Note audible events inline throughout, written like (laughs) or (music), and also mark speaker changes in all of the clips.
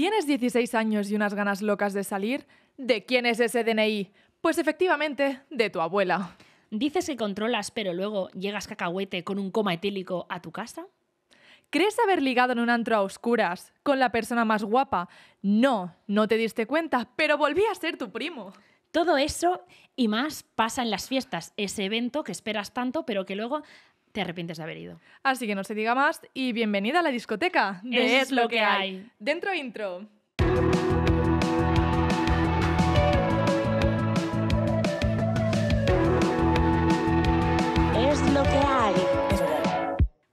Speaker 1: ¿Tienes 16 años y unas ganas locas de salir? ¿De quién es ese DNI? Pues efectivamente,
Speaker 2: de tu abuela. ¿Dices que controlas, pero luego llegas cacahuete con un coma
Speaker 1: etílico a tu casa? ¿Crees haber ligado en un antro a oscuras con la persona más guapa? No, no te diste cuenta, pero volví a ser tu primo. Todo eso
Speaker 2: y más pasa en las fiestas, ese evento que esperas tanto, pero que luego de repente de haber
Speaker 1: ido. Así que no se diga más y bienvenida a la discoteca de Es, lo que hay. Dentro intro.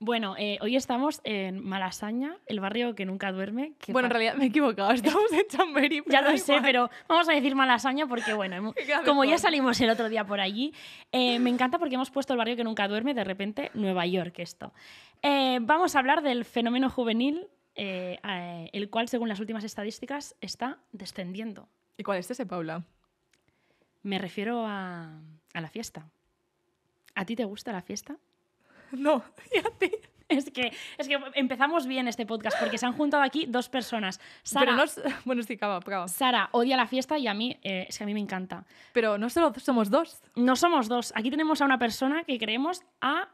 Speaker 2: Bueno, eh, hoy estamos en Malasaña, el barrio que nunca duerme. bueno, en realidad me he equivocado, (laughs) estamos en Chamberí. ya lo sé, pero vamos a decir Malasaña porque, bueno, (laughs) como ya salimos el otro día por allí, eh, me encanta porque hemos puesto el barrio que nunca duerme, de repente Nueva York esto. Eh, vamos a hablar del fenómeno juvenil, el cual, según las últimas estadísticas, está descendiendo. ¿Y cuál es ese, Paula? Me refiero a, a la fiesta. ¿A ti te gusta la fiesta? (laughs) No, ¿y Es que, es que empezamos bien este podcast porque se han juntado aquí dos personas. Sara, (laughs) bueno, Sara odia la fiesta y a mí, eh, a mí me encanta. Pero no solo somos dos. No somos dos. Aquí tenemos a una persona que creemos a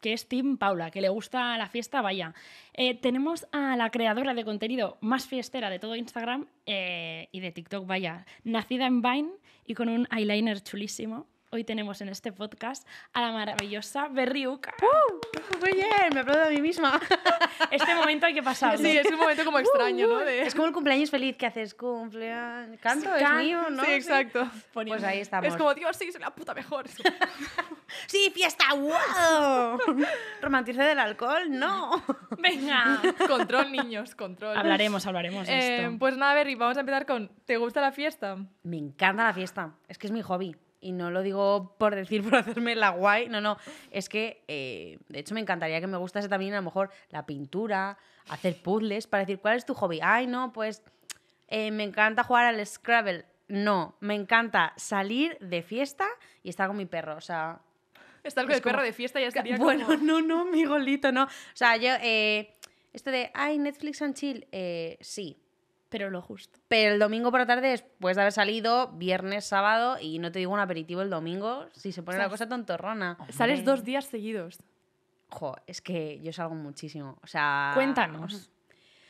Speaker 2: que es Tim Paula, que le gusta la fiesta, vaya. Eh, tenemos a la creadora de contenido más fiestera de todo Instagram eh, y de TikTok, vaya. Nacida en Vine y con un eyeliner chulísimo hoy tenemos en este podcast a la maravillosa Berriuca. ¡Uh!
Speaker 3: Muy bien, me aplaudo a mí misma. (laughs) Este momento hay que pasarlo. Sí, es un momento como uh, extraño, ¿no? Uh, es como el cumpleaños feliz que haces, cumpleaños... Canto es mío, ¿no? Sí, exacto. Pues ahí estamos. Es como, Dios, sí, soy la puta mejor. (laughs) ¡Sí, fiesta! ¡Wow! (laughs) ¿Romantice del alcohol? ¡No!
Speaker 1: ¡Venga! Control, niños, control. Hablaremos, hablaremos eh, Pues
Speaker 3: nada, Berry, vamos a empezar con ¿te gusta la fiesta? Me encanta la fiesta. Es que es mi hobby y no lo digo por decir, (laughs) por hacerme la guay, no, no, es que eh, de hecho me encantaría que me gustase también a lo mejor la pintura, hacer puzzles, para decir, ¿cuál es tu hobby? Ay, no, pues eh, me encanta jugar al Scrabble. No, me encanta salir de fiesta y estar con mi perro, o sea... Estar con el perro de fiesta ya estaría Bueno, (laughs) no, no, mi golito, no. O sea, yo... Eh, esto de, ay, Netflix and chill, sí, pero lo justo. Pero el domingo por la tarde, después de haber salido, viernes, sábado, y no te digo un aperitivo el domingo, si se pone la cosa tontorrona. Sales dos días seguidos. Jo, es que yo salgo muchísimo. O sea. Cuéntanos.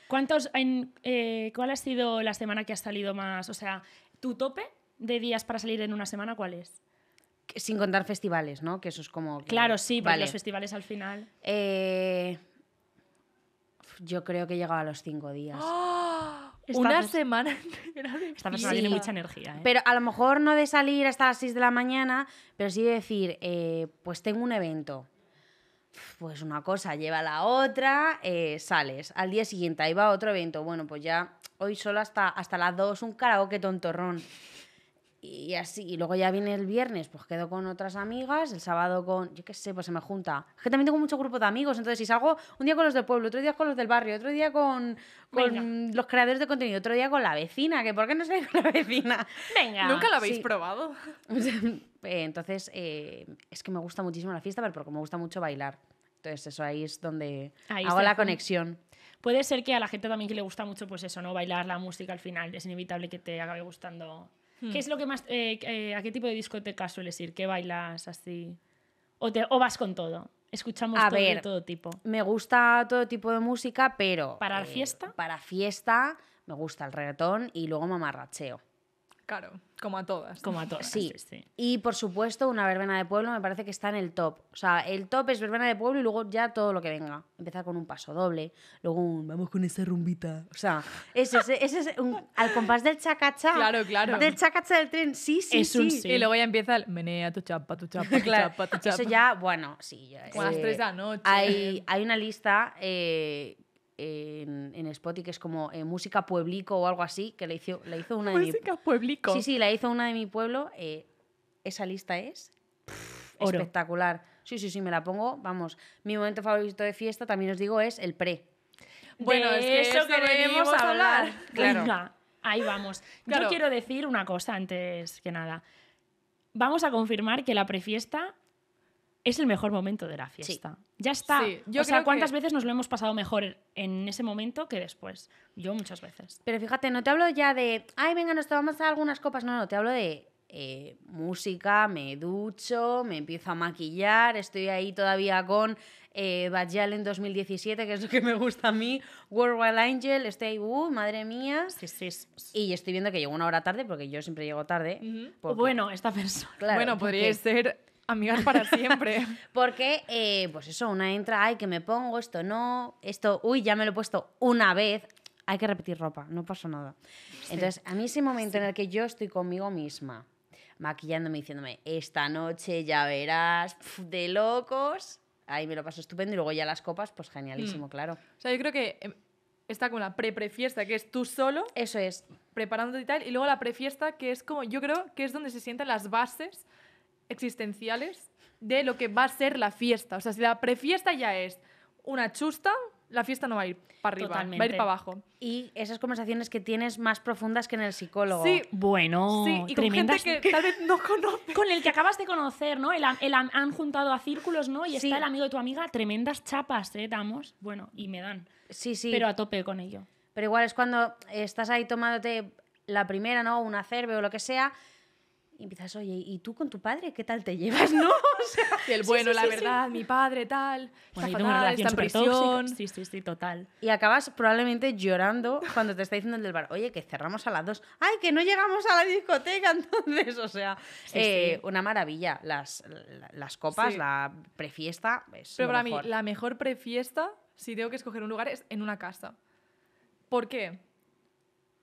Speaker 2: ¿Cuántos, en, eh, ¿Cuál ha sido la semana que has salido más? O sea, ¿tu tope de días para salir en una semana cuál es?
Speaker 3: Sin contar festivales, ¿no? Que eso es como. claro, sí, vale. los
Speaker 2: festivales al final.
Speaker 3: Eh, yo creo que he llegado a los cinco días. ¡Oh!
Speaker 2: una semana
Speaker 3: (laughs) Esta persona tiene mucha energía. ¿eh? Pero a lo mejor no de salir hasta las 6 de la mañana, pero sí de decir, eh, pues tengo un evento. Pues una cosa lleva a la otra, eh, sales. Al día siguiente ahí va otro evento. Bueno, pues ya hoy solo hasta, hasta las 2 un karaoke tontorrón y así, y luego ya viene el viernes, pues quedo con otras amigas, el sábado con, yo qué sé, pues se me junta. Es que también tengo mucho grupo de amigos, entonces si salgo un día con los del pueblo, otro día con los del barrio, otro día con, los creadores de contenido, otro día con la vecina, que ¿por qué no salgo con la vecina? Venga. Nunca lo habéis probado. (laughs) Eh, entonces, eh, es que me gusta muchísimo la fiesta, pero porque me gusta mucho bailar. Entonces, eso ahí es donde hago la conexión.
Speaker 2: Puede ser que a la gente también que le gusta mucho, pues eso, ¿no? Bailar la música al final, es inevitable que te acabe gustando Hmm. ¿Qué es lo que más... Eh, eh, ¿A qué tipo de discoteca sueles ir? ¿Qué bailas así? ¿O, te, o vas con todo? Escuchamos todo ver,
Speaker 3: todo tipo. Me gusta todo tipo de música, pero... ¿Para eh, fiesta? Para fiesta me gusta el reggaetón y luego mamarracheo. Claro. Como a todas. Como a todas. Sí. sí, Y por supuesto, una verbena de pueblo me parece que está en el top. O sea, el top es verbena de pueblo y luego ya todo lo que venga. Empezar con un paso doble, luego un vamos con esa rumbita. O sea, ese es, es un, al compás del chacacha. Claro, claro. Del chacacha del tren, sí, sí, sí. Y luego ya empieza el menea tu chapa, tu chapa, tu (laughs) chapa, tu chapa. Eso ya, bueno, sí. Ya, con las tres de eh, la noche. Hay, una lista eh, en, Spotify, que es como eh, música pueblico o algo así, que la hizo, le hizo una de Música mi, pueblico. Sí, sí, la hizo una de mi pueblo. Eh, esa lista es espectacular. Sí, sí, sí, me la pongo. Vamos, mi momento favorito de fiesta, también os digo, es el pre.
Speaker 1: Bueno, de que eso queremos hablar.
Speaker 3: Venga,
Speaker 2: ahí vamos. Yo quiero decir una cosa antes que nada. Vamos a confirmar que la prefiesta es el mejor momento de la fiesta. Ya está. yo o sea, ¿cuántas veces nos lo hemos pasado mejor en ese momento que después? Yo muchas veces.
Speaker 3: Pero fíjate, no te hablo ya de, ay, venga, nos tomamos algunas copas. No, no, te hablo de eh, música, me ducho, me empiezo a maquillar, estoy ahí todavía con eh, en 2017, que es lo que me gusta a mí, Worldwide Angel, estoy ahí, uh, madre mía. Sí, sí, Y estoy viendo que llego una hora tarde, porque yo siempre llego tarde. Bueno, esta persona. bueno, podría ser
Speaker 1: amigas para siempre.
Speaker 3: (laughs) Porque, eh, pues eso, una entra, ay, que me pongo, esto no, esto, uy, ya me lo he puesto una vez, hay que repetir ropa, no pasa nada. Entonces, a mí ese momento en el que yo estoy conmigo misma, maquillándome, diciéndome, esta noche ya verás, de locos, ahí me lo paso estupendo y luego ya las copas, pues genialísimo, mm. claro. O sea, yo creo que em, está como la pre-prefiesta, que es tú
Speaker 1: solo. Eso es. Preparando y tal, y luego la prefiesta, que es como, yo creo que es donde se sientan las bases existenciales de lo que va a ser la fiesta. O sea, si la prefiesta ya
Speaker 3: es una chusta, la fiesta no va a ir para arriba, va a ir para abajo. Y esas conversaciones que tienes más profundas que en el psicólogo. Sí,
Speaker 2: bueno, con gente que tal vez no (laughs) conoce. Con el que acabas de conocer, ¿no? El, el, han juntado a círculos, ¿no? Y está el amigo de tu amiga, tremendas
Speaker 3: chapas, ¿eh? Damos, bueno, y me dan. Sí, sí. Pero a tope con ello. Pero igual es cuando estás ahí tomándote la primera, ¿no? un cerve o lo que sea y empiezas, oye, ¿y tú con tu padre qué tal te llevas, no? (laughs) (laughs) el bueno, la verdad, mi padre tal, bueno, está, fatal, está en prisión. Sí,
Speaker 1: sí, sí, total.
Speaker 3: Y acabas probablemente llorando cuando te está diciendo el del bar, oye, que cerramos a las dos. Ay, que no llegamos a la discoteca (laughs) entonces, o sea, eh, una maravilla. Las, las copas, la prefiesta, Pero para mí, la
Speaker 1: mejor prefiesta, si tengo que escoger un lugar, es en una casa. ¿Por qué?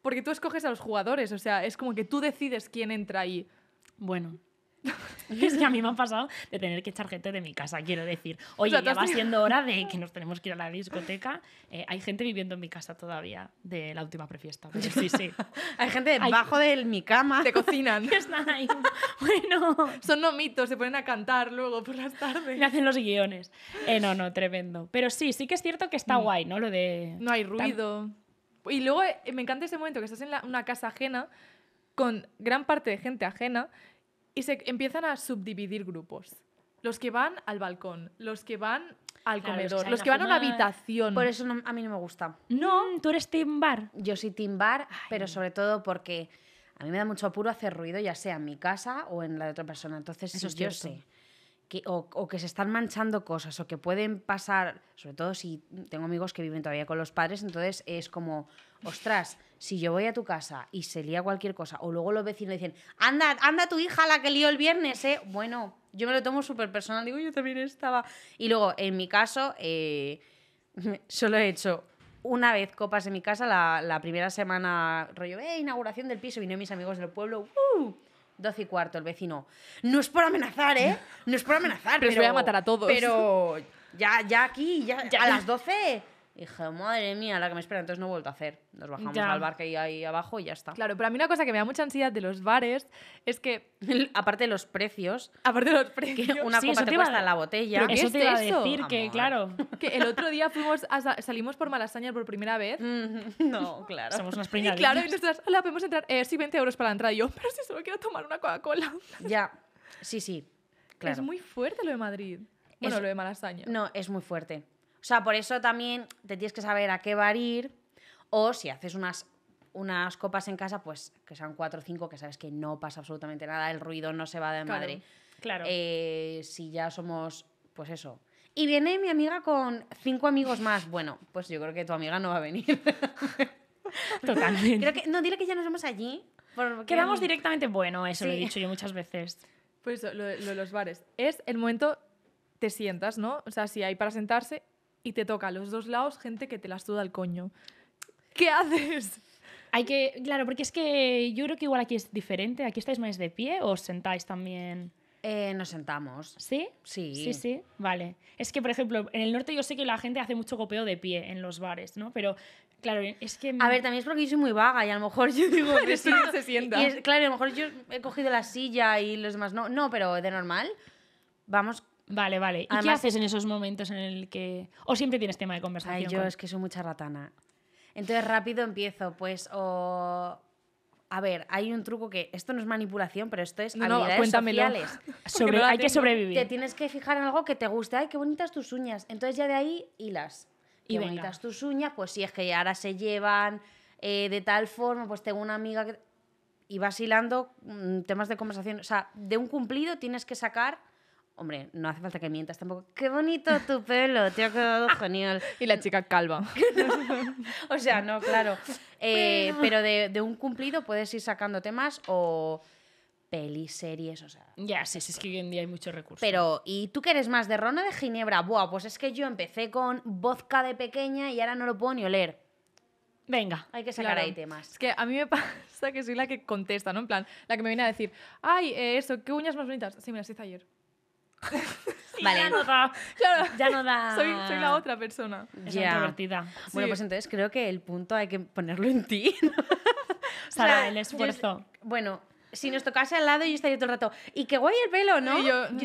Speaker 1: Porque tú escoges a los jugadores, o sea, es como que tú decides quién entra ahí bueno.
Speaker 2: (laughs) es que a mí me han pasado de tener que echar gente de mi casa, quiero decir. Oye, ya va siendo hora de que nos tenemos que ir a la discoteca. Eh, hay gente viviendo en mi casa todavía de la última prefiesta. Sí, sí.
Speaker 3: (laughs) hay gente debajo de mi cama. Te cocinan. (laughs) Están ahí.
Speaker 2: bueno. Son nomitos, se ponen a cantar luego por las tardes. Y hacen los guiones. Eh, no, no, tremendo. Pero sí, sí que es cierto que está mm. guay, ¿no? Lo de.
Speaker 1: No hay ruido. Y luego eh, me encanta ese momento que estás en una casa ajena con gran parte de gente ajena y se empiezan a subdividir grupos. Los que van al balcón, los que van al comedor, los que, van a una habitación.
Speaker 3: Por eso a mí no me gusta. No, mm, tú eres team bar. Yo soy team bar, pero sobre todo porque a mí me da mucho apuro hacer ruido, ya sea en mi casa o en la de otra persona. Entonces, eso es yo sé o, que se están manchando cosas o que pueden pasar, sobre todo si tengo amigos que viven todavía con los padres, entonces es como, ostras, si yo voy a tu casa y se lía cualquier cosa, o luego los vecinos dicen, anda, anda tu hija la que lió el viernes, ¿eh? Bueno, yo me lo tomo súper personal, digo, yo también estaba. Y luego, en mi caso, eh, (laughs) solo he hecho una vez copas en mi casa, la, primera semana, rollo, eh, inauguración del piso, vinieron mis amigos del pueblo, ¡uh! doce 12 y cuarto, el vecino. No es por amenazar, ¿eh? No es por amenazar, pero. voy a matar a todos. Pero ya, ya aquí, ya, ya. a las 12 dije, madre mía, la que me espera, entonces no he vuelto a hacer. Nos bajamos al bar que hay ahí abajo y ya está. Claro,
Speaker 1: pero a mí una cosa que me da mucha ansiedad de los bares es que.
Speaker 3: aparte de los precios. Aparte de los precios. una sí, copa te, te cuesta a... la botella. eso es te iba eso? a decir, que claro. (laughs)
Speaker 1: Que el otro día fuimos salimos por Malasaña por primera vez. Mm, (laughs) no,
Speaker 3: claro. Somos unas primeras. Y claro, y
Speaker 1: nosotras, hola, podemos entrar. Eh, sí, 20 euros para la entrada. Y yo, (laughs) pero si solo quiero tomar una Coca-Cola. ya. Sí, sí. Claro. Es muy
Speaker 3: fuerte lo de Madrid. Bueno, lo de Malasaña. No, es muy fuerte. O sea, por eso también te tienes que saber a qué bar ir o si haces unas, unas copas en casa, pues que sean cuatro o cinco, que sabes que no pasa absolutamente nada, el ruido no se va de Madrid. Claro. Eh, si ya somos, pues eso, y viene mi amiga con cinco amigos más. Bueno, pues yo creo que tu amiga no va a venir. (laughs) Totalmente. que, no, dile que ya nos vemos allí. Quedamos directamente, bueno, eso lo he dicho yo muchas veces.
Speaker 1: Pues eso, lo de los bares. Es el momento, te sientas, ¿no? O sea, si hay para sentarse, y te toca a los dos lados gente que te las suda el coño. ¿Qué haces?
Speaker 2: Hay que, claro, porque es que yo creo que igual aquí es diferente. ¿Aquí estáis más de pie o os sentáis también? Eh, nos sentamos. ¿Sí?
Speaker 3: Sí. Sí, sí.
Speaker 2: Vale. Es que, por ejemplo, en el norte yo sé que la gente hace mucho copeo de pie en los bares, ¿no? Pero, claro, es que... A ver, también
Speaker 3: es porque yo soy muy vaga y a lo mejor yo digo... Que (laughs) sí, se sienta. claro, a lo mejor yo he cogido la silla y los demás no. No, pero de normal vamos Vale, vale. ¿Y qué haces en esos momentos en el
Speaker 2: que... o siempre tienes tema de conversación? Ay, yo es que soy mucha ratana.
Speaker 3: Entonces rápido empiezo, pues, o... A ver, hay un truco que esto no es manipulación, pero esto es no, habilidades no, sociales. (laughs) hay que sobrevivir. Te tienes que fijar en algo que te guste. Ay, qué bonitas tus uñas. Entonces ya de ahí hilas. Qué y bonitas tus uñas, pues si es que ahora se llevan eh, de tal forma, pues tengo una amiga que... Y vas hilando mm, temas de conversación. O sea, de un cumplido tienes que sacar Hombre, no hace falta que mientas tampoco. ¡Qué bonito tu pelo! Te ha quedado genial. y la chica calva. (laughs) o sea, no, claro. (laughs) Eh, pero de, un cumplido puedes ir sacando temas o peliseries, o sea... Ya, sé, sí, es que hoy en día hay muchos recursos. Pero, ¿y tú que eres más de ron o de ginebra? Buah, pues es que yo empecé con vodka de pequeña y ahora no lo puedo ni oler. Venga. Hay que sacar ahí
Speaker 1: temas. Es que a mí me (laughs) pasa que soy la que contesta, ¿no? En plan, la que me viene a decir, ay, eh, eso, ¿qué uñas más bonitas? Sí, me las hice ayer.
Speaker 3: Ya no da. Ya no da. Soy, la otra persona. Es la Bueno, pues entonces creo que el punto hay que ponerlo en ti. (laughs)
Speaker 2: o sea, el esfuerzo.
Speaker 3: bueno, si nos tocase al lado, yo estaría todo el rato. Y qué guay el pelo, ¿no?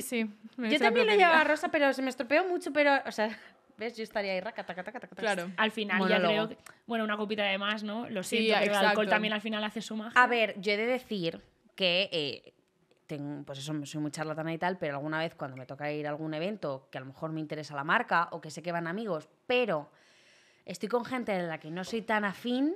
Speaker 3: Sí, yo, también lo llevaba rosa, pero se me estropeó mucho, pero. O sea, (laughs) ¿Ves? Yo estaría ahí, raca, taca, taca, taca, Claro. Al final ya creo
Speaker 2: Bueno, una copita de más, ¿no? Lo siento, sí, el alcohol también al final hace su magia. A
Speaker 3: ver, yo he de decir que eh, pues eso, soy muy charlatana y tal, pero alguna vez cuando me toca ir a algún evento que a lo mejor me interesa la marca o que sé que van amigos, pero estoy con gente de la que no soy tan afín,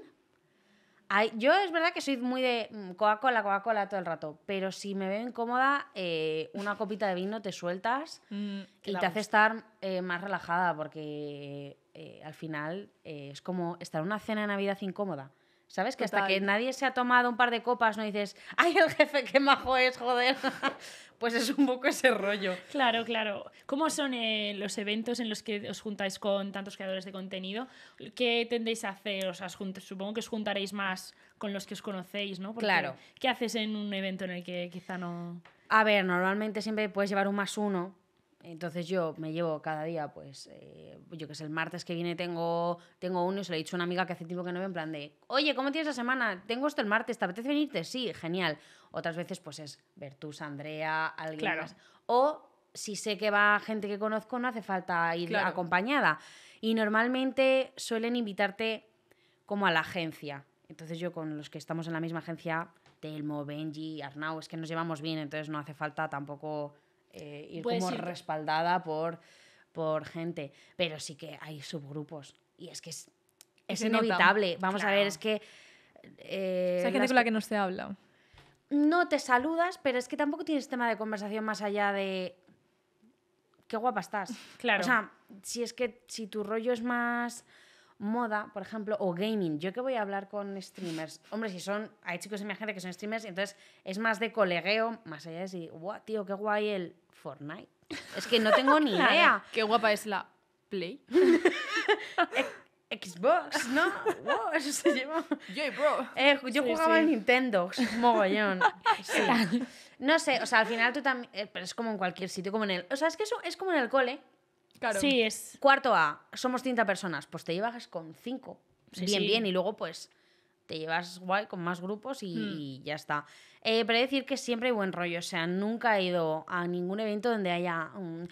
Speaker 3: yo es verdad que soy muy de mm, Coca-Cola, Coca-Cola todo el rato, pero si me veo incómoda, eh, una copita de vino te sueltas (laughs)
Speaker 1: mm, y te hace
Speaker 3: estar eh, más relajada, porque eh, al final es como estar en una cena de Navidad incómoda. ¿Sabes? Que hasta que nadie se ha tomado un par de copas no dices, ¡ay, el jefe qué majo es, joder! (laughs) pues es un poco ese rollo. Claro, claro. ¿Cómo son eh, los eventos en los que os
Speaker 2: juntáis con tantos creadores de contenido? ¿Qué tendéis a hacer? O sea, supongo que os juntaréis más con los que os conocéis, ¿no? claro. ¿Qué haces en un evento en el que quizá no...?
Speaker 3: A ver, normalmente siempre puedes llevar un más uno, entonces yo me llevo cada día, pues, eh, yo que sé, el martes que viene tengo, tengo uno y se lo he dicho a una amiga que hace tiempo que no veo, en plan de, oye, ¿cómo tienes la semana? Tengo esto el martes, ¿te apetece venirte? Sí, genial. Otras veces, pues es Bertus, Andrea, alguien más. O si sé que va gente que conozco, no hace falta ir acompañada. Y normalmente suelen invitarte como a la agencia. Entonces yo con los que estamos en la misma agencia, Telmo, Benji, Arnau, es que nos llevamos bien, entonces no hace falta tampoco eh, ir pues como respaldada por, gente. Pero sí que hay subgrupos. Y es que es, inevitable. Vamos a ver, es que. Eh, hay gente con la que no se habla. No te saludas, pero es que tampoco tienes tema de conversación más allá de. Qué guapa estás. Claro. O sea, si es que si tu rollo es más moda, por ejemplo, o gaming. Yo que voy a hablar con streamers. Hombre, si son, hay chicos en mi agenda que son streamers, entonces es más de colegueo, más allá de si, guau, tío, qué guay el Fortnite. Es que no tengo ni (laughs) idea. qué guapa es la Play. (laughs) Xbox, ¿no? wow, eso se Yo, bro. Eh, yo jugaba en Nintendo, mogollón. (laughs) No sé, o sea, al final tú también. Eh, pero es como en cualquier sitio, como en el. O sea, es que eso es como en el cole. Claro. Sí, es. Cuarto A, somos 30 personas, pues te llevas con 5. bien, bien, y luego pues te llevas guay con más grupos y, hmm. ya está. Eh, pero decir que siempre hay buen rollo, o sea, nunca he ido a ningún evento donde haya un...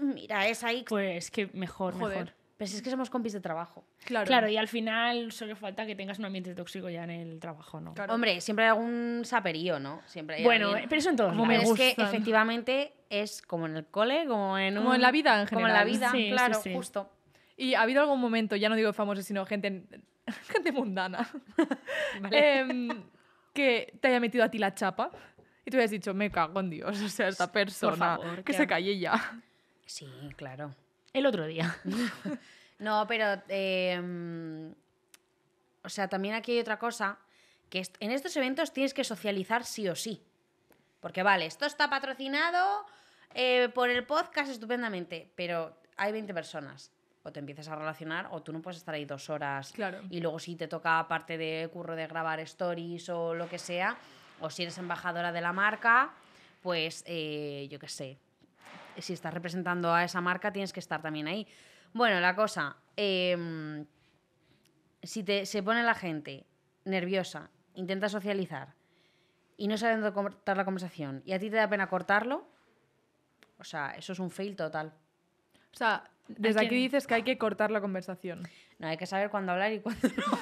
Speaker 3: Mira, es ahí... Pues que mejor, mejor. Pero pues si es que somos compis de trabajo. Claro. claro,
Speaker 2: y al final solo falta que tengas un ambiente
Speaker 3: tóxico ya en el trabajo, ¿no? Hombre, siempre hay algún saperío, ¿no? Siempre hay bueno, pero eso en todos es que efectivamente es como en el cole, como en, la vida en general. Como en la vida, claro, justo.
Speaker 1: Y ha habido algún momento, ya no digo famosos, sino gente, (laughs) gente mundana, (laughs) em, que te haya metido a ti la chapa y tú hayas dicho, me cago
Speaker 3: en Dios, o sea, esta persona, que se calle ya. Sí, claro. El otro día. (laughs) no, pero, em, o sea, también aquí hay otra cosa, que en estos eventos tienes que socializar sí o sí. Porque vale, esto está patrocinado eh, por el podcast estupendamente, pero hay 20 personas. O te empiezas a relacionar o tú no puedes estar ahí dos horas. Claro. Y luego si te toca parte de curro de grabar stories o lo que sea, o si eres embajadora de la marca, pues eh, yo qué sé. Si estás representando a esa marca, tienes que estar también ahí. Bueno, la cosa, em, si te, se pone la gente nerviosa, intenta socializar, y no saben cortar la conversación y a ti te da pena cortarlo, o sea, eso es un fail total. O sea, desde aquí dices que hay que cortar la conversación. No, hay que saber cuándo hablar y cuándo no.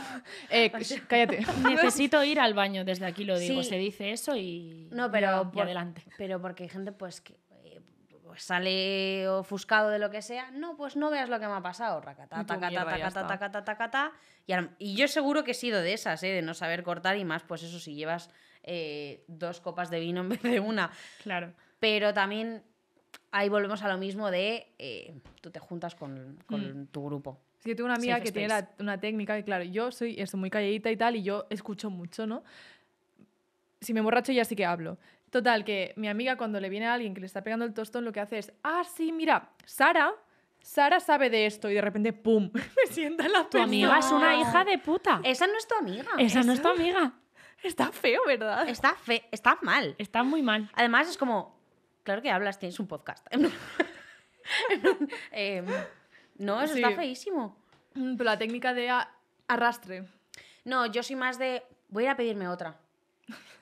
Speaker 3: (laughs) Eh, cállate. (laughs) Necesito ir al baño, desde aquí lo digo. Se dice eso y, no, pero, por, adelante. Pero porque hay gente pues que eh, pues sale ofuscado de lo que sea. No, pues no veas lo que me ha pasado. Y yo seguro que he sido de esas, eh, de no saber cortar y más, pues eso, si llevas eh, dos copas de vino en (laughs) vez de una. Claro. Pero también ahí volvemos a lo mismo de eh, tú te juntas con, mm. tu grupo. Sí, yo tengo una amiga que tiene una técnica que, claro, yo soy muy calladita y
Speaker 1: tal, y yo escucho mucho, ¿no? Si me emborracho ya sí que hablo. Total, que mi amiga cuando le viene a alguien que le está pegando el tostón, lo que hace es, ah, sí, mira, Sara, Sara
Speaker 3: sabe de esto y de repente, ¡pum! (laughs) me sienta en la Tu amiga es una hija de puta. Esa no es tu amiga. Esa, no es tu amiga. Está feo, ¿verdad? Está fe, está mal. Está muy mal. Además es como, claro que hablas, tienes un podcast. (laughs) Em, no, eso está feísimo. Pero la técnica de arrastre. No, yo soy más de, voy a ir a pedirme otra.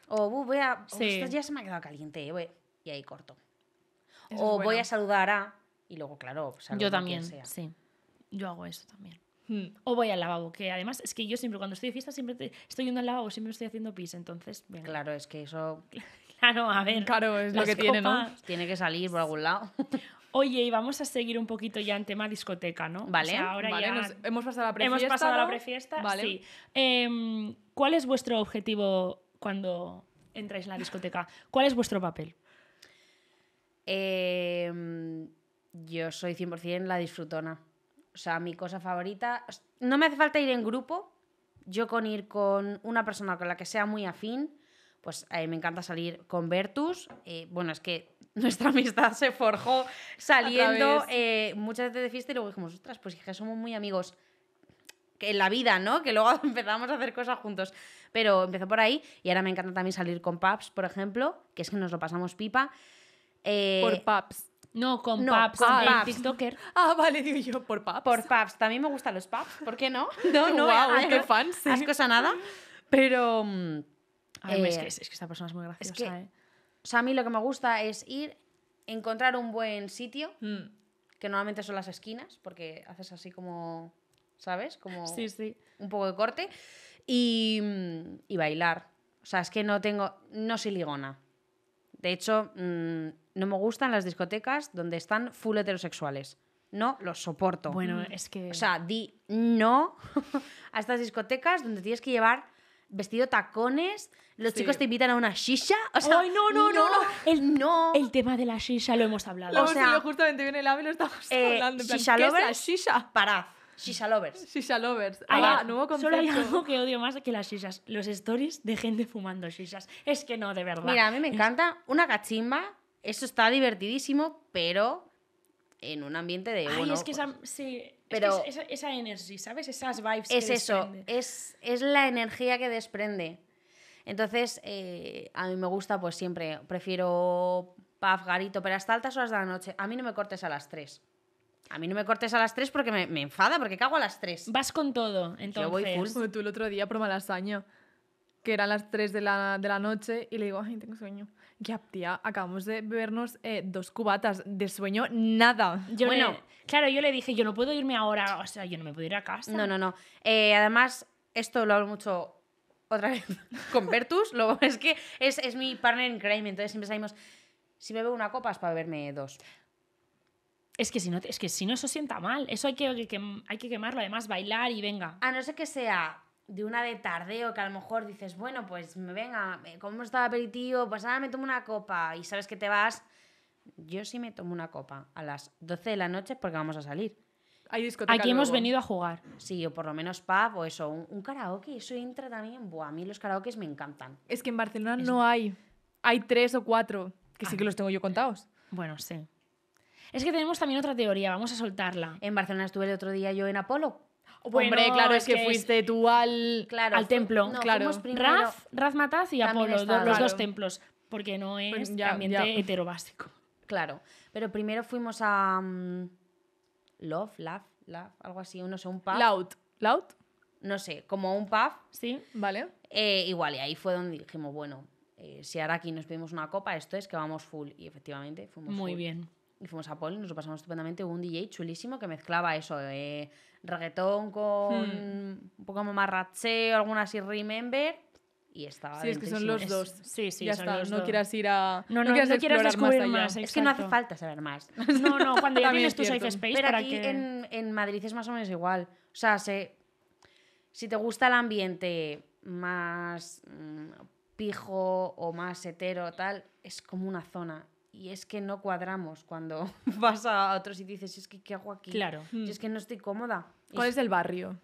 Speaker 3: O voy a, oh, ya se me ha quedado caliente, eh, y ahí corto. o voy a saludar a, y luego, claro, yo también, a quien sea.
Speaker 2: Sí, yo hago eso también. Mm, o voy al lavabo, que además es que yo siempre cuando estoy de fiesta siempre estoy yendo al lavabo, siempre estoy haciendo pis, entonces... Claro, es que eso... (laughs) claro, a ver. Claro, es lo que tiene, ¿no? Tiene que salir por algún lado. (laughs) Oye, y vamos a seguir un poquito ya en tema discoteca, ¿no? Vale. ahora ya hemos pasado la prefiesta. Hemos pasado la prefiesta, em, ¿Cuál es vuestro objetivo cuando entráis en la discoteca? ¿Cuál es vuestro papel?
Speaker 3: Em, yo soy 100% la disfrutona. O sea, mi cosa favorita. No me hace falta ir en grupo. Yo con ir con una persona con la que sea muy afín, pues eh, me encanta salir con Vertus. Eh, bueno, es que (laughs) nuestra amistad se forjó saliendo eh, muchas veces de fiesta y luego dijimos, ostras, pues que somos muy amigos en la vida, ¿no? Que luego (laughs) empezamos a hacer cosas juntos. Pero empezó por ahí y ahora me encanta también salir con Paps, por ejemplo, que es que nos lo pasamos pipa. Eh, por Paps. No, con Paps, con el Ah, vale, digo yo, por Paps. Por Paps. También me gustan los Paps, ¿por qué no? (laughs) No, no, wow, ¿eh? qué fans. Haz cosa nada. Pero. Mm, eh, es, que, esta persona es muy graciosa. eh. O sea, a mí lo que me gusta es ir, encontrar un buen sitio, mm. que normalmente son las esquinas, porque haces así como. ¿Sabes? Como sí, sí. un poco de corte. Y, mm, y bailar. O sea, es que no tengo. No soy ligona. De hecho, no me gustan las discotecas donde están full heterosexuales. No los soporto. Bueno, mm. es que. O sea, di no (laughs) a estas discotecas donde tienes que llevar vestido tacones, los chicos te invitan a una shisha. O sea, ¡Ay, no, no, no, El no. El tema de la shisha lo hemos hablado. o sea,
Speaker 1: justamente viene el ave lo estamos eh, hablando. shisha ¿qué es shisha? Parad. Shisha lovers. Shisha lovers.
Speaker 2: Ah, nuevo Solo hay algo
Speaker 3: que odio más
Speaker 1: que
Speaker 2: las shishas. Los stories de gente fumando shishas. Es que no, de verdad. Mira, a mí me
Speaker 3: encanta una cachimba eso está divertidísimo, pero en un ambiente de... Ay, es que esa,
Speaker 2: pues, sí, pero es esa, energía, ¿sabes? Esas vibes. Es que eso, es,
Speaker 3: es la energía que desprende. Entonces, eh, a mí me gusta, pues siempre, prefiero paf, garito, pero hasta altas horas de la noche. A mí no me cortes a las 3. A mí no me cortes a las 3 porque me, me enfada, porque cago a las 3. Vas con todo, entonces. Yo voy full.
Speaker 1: tú el otro día por Malasaño, que eran las 3 de la, de la noche, y le digo, ay, tengo sueño. Ya, tía, acabamos de bebernos eh, dos cubatas de sueño, nada. bueno, claro, yo le dije,
Speaker 2: yo
Speaker 3: no puedo irme ahora, o sea, yo no me puedo ir a casa. No, no, no. Eh, además, esto lo hablo mucho otra vez (laughs) con Bertus, (laughs) es que es, mi partner en crime, entonces siempre salimos, si bebo una copa es para beberme dos. Es que, si no, es que si no, eso sienta mal, eso hay que, hay que quemarlo, además bailar y venga. A no ser que sea de una de tardeo que a lo mejor dices, bueno, pues me venga, eh, ¿cómo está el aperitivo, pues me tomo una copa y sabes que te vas. Yo sí me tomo una copa a las 12 de la noche porque vamos a salir. Hay Aquí hemos venido a jugar. Sí, o por lo menos pub o eso, un, karaoke, eso entra también. Buah, a mí los karaokes me encantan. Es que en Barcelona no hay. Hay tres
Speaker 1: o cuatro, que sí que ah. los tengo yo contados. Bueno, sí.
Speaker 3: Es que tenemos también otra teoría, vamos a soltarla. En Barcelona estuve el otro día yo en Apolo, Hombre, claro, es, que, fuiste tú al, claro, al templo. claro. Raz, Raz y Apolo, los dos templos,
Speaker 2: porque no pues es ambiente heterobásico.
Speaker 3: Claro, pero primero fuimos a mm, Love, Love, Love, algo así, no sé, un pub. Loud, Loud. No sé, como un pub. Sí, vale. Eh, igual, y ahí fue donde dijimos, bueno, eh, si ahora aquí nos pedimos una copa, esto es que vamos full. Y efectivamente fuimos Muy bien y fuimos a Poli nos lo pasamos estupendamente. Hubo un DJ chulísimo que mezclaba eso de reggaetón con hmm. un poco más racheo, alguna así remember. Y estaba Sí, es que son los dos. sí, sí, ya son está. no quieras ir a. No, no, quieras, no más. es que no hace falta saber más. (laughs) No, no, cuando ya (laughs) tienes tu safe space. Pero aquí en, en Madrid es más o menos igual. O sea, se, si te gusta el ambiente más mm, pijo o más hetero, tal, es como una zona y es que no cuadramos cuando (laughs) vas a otros y dices, es que qué hago aquí. Claro.
Speaker 1: y es que no estoy cómoda. ¿Cuál es el barrio?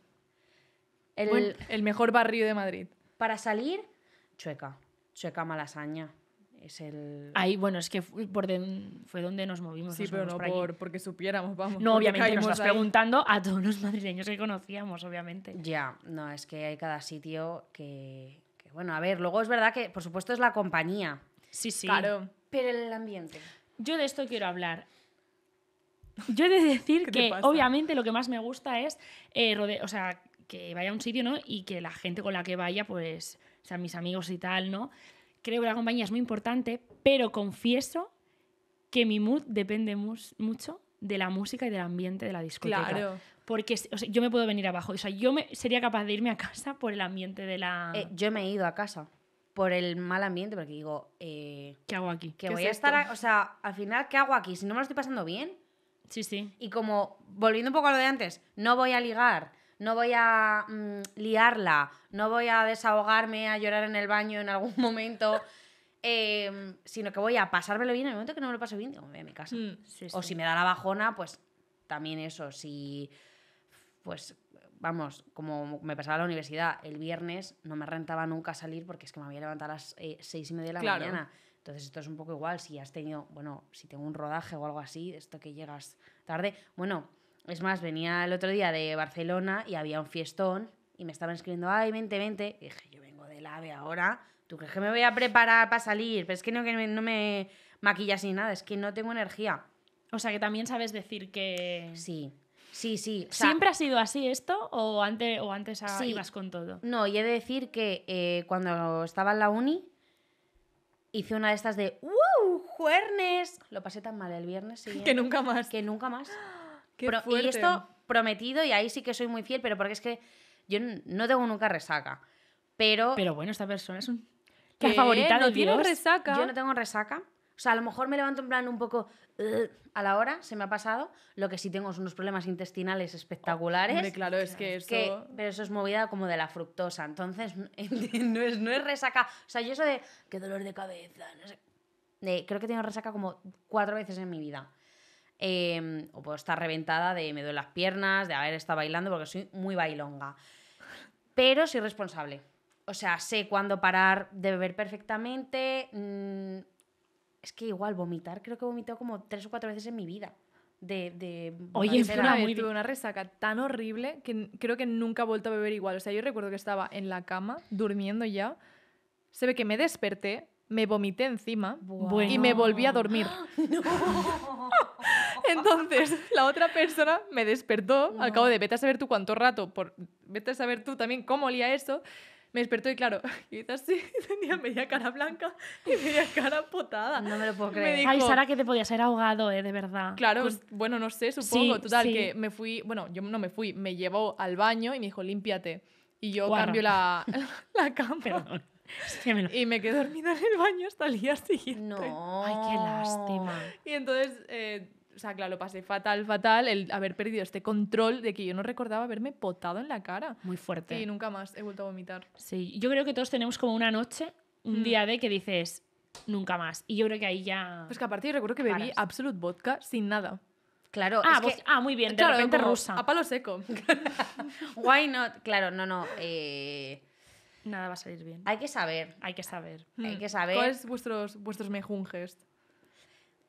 Speaker 1: El, mejor barrio de Madrid.
Speaker 3: Para salir, Chueca. Chueca Malasaña. Es el. Ahí, bueno, es que por fue donde nos movimos. Sí, pero no por porque supiéramos, vamos. No, obviamente nos estás preguntando
Speaker 2: a todos los madrileños que conocíamos, obviamente. Ya,
Speaker 3: no, es que hay cada sitio que. Bueno, a ver, luego es verdad que, por supuesto, es la compañía. Sí, sí. Claro pero el ambiente. Yo de esto quiero hablar. Yo he de decir (laughs) que obviamente
Speaker 2: lo que más me gusta es eh, o sea, que vaya a un sitio, ¿no? Y que la gente con la que vaya, pues, sean mis amigos y tal, ¿no? Creo que la compañía es muy importante, pero confieso que mi mood depende mucho de la música y del ambiente de la discoteca. Claro. Porque yo me puedo venir abajo. O sea, yo me, sería capaz de irme a casa por el ambiente de la.
Speaker 3: Eh, yo me he ido a casa por el mal ambiente, porque digo, eh, ¿qué hago aquí? Que voy a estar, o sea, al final, ¿qué hago aquí? Si no me lo estoy pasando bien. Sí, sí. Y como, volviendo un poco a lo de antes, no voy a ligar, no voy a mm, liarla, no voy a desahogarme, a llorar en el baño en algún (laughs) momento. Em, sino que voy a pasármelo bien en el momento que no me lo paso bien, digo, me voy a mi casa. Mm, o si me da la bajona, pues también eso, si pues vamos, como me pasaba la universidad, el viernes no me rentaba nunca salir porque es que me había levantado a las eh, seis y media de la mañana. Entonces esto es un poco igual, si has tenido, bueno, si tengo un rodaje o algo así, esto que llegas tarde. Bueno, es más, venía el otro día de Barcelona y había un fiestón y me estaban escribiendo, ay, vente, vente. dije, yo vengo del AVE ahora, ¿tú crees que me voy a preparar para salir? Pero es que no, que no me maquillas ni nada, es que no tengo energía. O sea que también sabes decir que... Sí, Sí, sí. ¿Siempre
Speaker 2: ha sido así esto o antes, o antes ibas con
Speaker 3: todo? No, y he de decir que eh, cuando estaba en la uni hice una de estas de ¡Wow! ¡Juernes! Lo pasé tan mal el viernes. que ¿eh? nunca más. Que nunca más. (gasps) Y esto prometido, y ahí sí que soy muy fiel, pero porque es que yo no tengo nunca resaca. Pero. Pero
Speaker 2: bueno, esta persona es un. La favorita no tiene resaca. Yo no
Speaker 3: tengo resaca. O sea, a lo mejor me levanto en plan un poco a la hora, se me ha pasado. Lo que sí tengo son unos problemas intestinales espectaculares. claro, es que eso... pero eso es movida como de la fructosa. Entonces, no (laughs) es, no es resaca. O sea, yo eso de qué dolor de cabeza, no sé. creo que tengo resaca como cuatro veces en mi vida. Em, o puedo estar reventada de me duelen las piernas, de haber estado bailando, porque soy muy bailonga. Pero soy responsable. O sea, sé cuándo parar de beber perfectamente. Mm, es que igual vomitar, creo que he vomitado como tres o cuatro veces en mi vida. De, de Oye, en una, tuve una
Speaker 1: resaca tan horrible que creo que nunca he vuelto a beber igual. O sea, yo recuerdo que estaba en la cama, durmiendo ya. Se ve que me desperté, me vomité encima y me volví a dormir. (gasps) (laughs) Entonces, la otra persona me despertó al cabo de vete a saber tú cuánto rato, por, vete a saber tú también cómo olía eso. Me despertó y claro, quizás (laughs) sí, (laughs) tenía media cara blanca y media cara potada. No me lo puedo creer. Ay, Sara, que
Speaker 2: te podías haber ahogado, eh, de verdad. Claro, pues
Speaker 1: bueno, no sé, supongo. Total, que me fui, bueno, yo no me fui, me llevó al baño y me dijo, límpiate. Y yo cambio la, (laughs) la cama. Perdón. Y me quedé dormida en el baño hasta el día siguiente. No. Ay, qué lástima. Y entonces eh, o sea, claro, lo pasé fatal, fatal, el haber perdido este control de que yo no recordaba haberme potado en la cara. Muy fuerte. Y nunca más he vuelto a vomitar. Sí,
Speaker 2: yo creo que todos tenemos como una noche, un mm. día de que dices, nunca más. Y yo creo que ahí ya...
Speaker 1: Pues que aparte yo recuerdo que bebí Absolute Vodka sin nada. Claro, ah, es que, ah, muy
Speaker 3: bien, de claro, repente rusa. A palo seco. (laughs) Why not? Claro, no, no. Eh, nada va a salir bien. Hay que saber. Hay que saber. Hay mm. que saber. ¿Cuáles vuestros, vuestros mejunjes?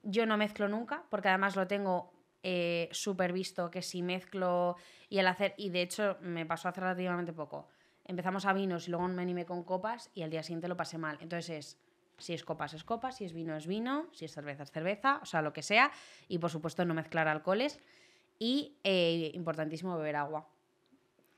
Speaker 3: yo no mezclo nunca, porque además lo tengo eh, súper visto, que si mezclo y al hacer, y de hecho me pasó hace relativamente poco, empezamos a vinos y luego me animé con copas y al día siguiente lo pasé mal. Entonces si es copas es copas, si es vino es vino, si es cerveza es cerveza, o sea, lo que sea, y por supuesto no mezclar alcoholes y eh, importantísimo beber agua.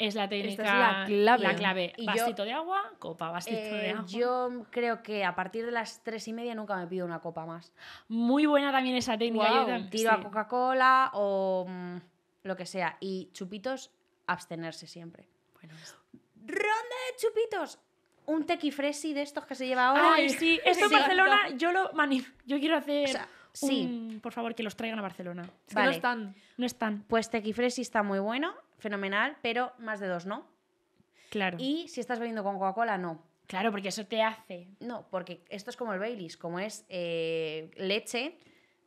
Speaker 3: Es la técnica. la clave. de agua, copa, vasito de eh, agua. Yo creo que a partir de las tres y media nunca me pido una copa más. Muy buena también esa técnica. tiro a Coca-Cola o mm, lo que sea. Y chupitos, abstenerse siempre. Bueno, ¡Ronda de chupitos! Un tequifresi de estos que se lleva ahora. Ay, sí, (laughs) esto en Barcelona yo lo manif yo quiero
Speaker 2: hacer. sí. por favor, que los traigan a Barcelona. no están.
Speaker 3: No están. Pues tequifresi está muy bueno fenomenal, pero más de dos no. Claro. Y si estás bebiendo con Coca-Cola, no. Claro, porque eso te hace. No, porque esto es como el Baileys, como es eh, leche,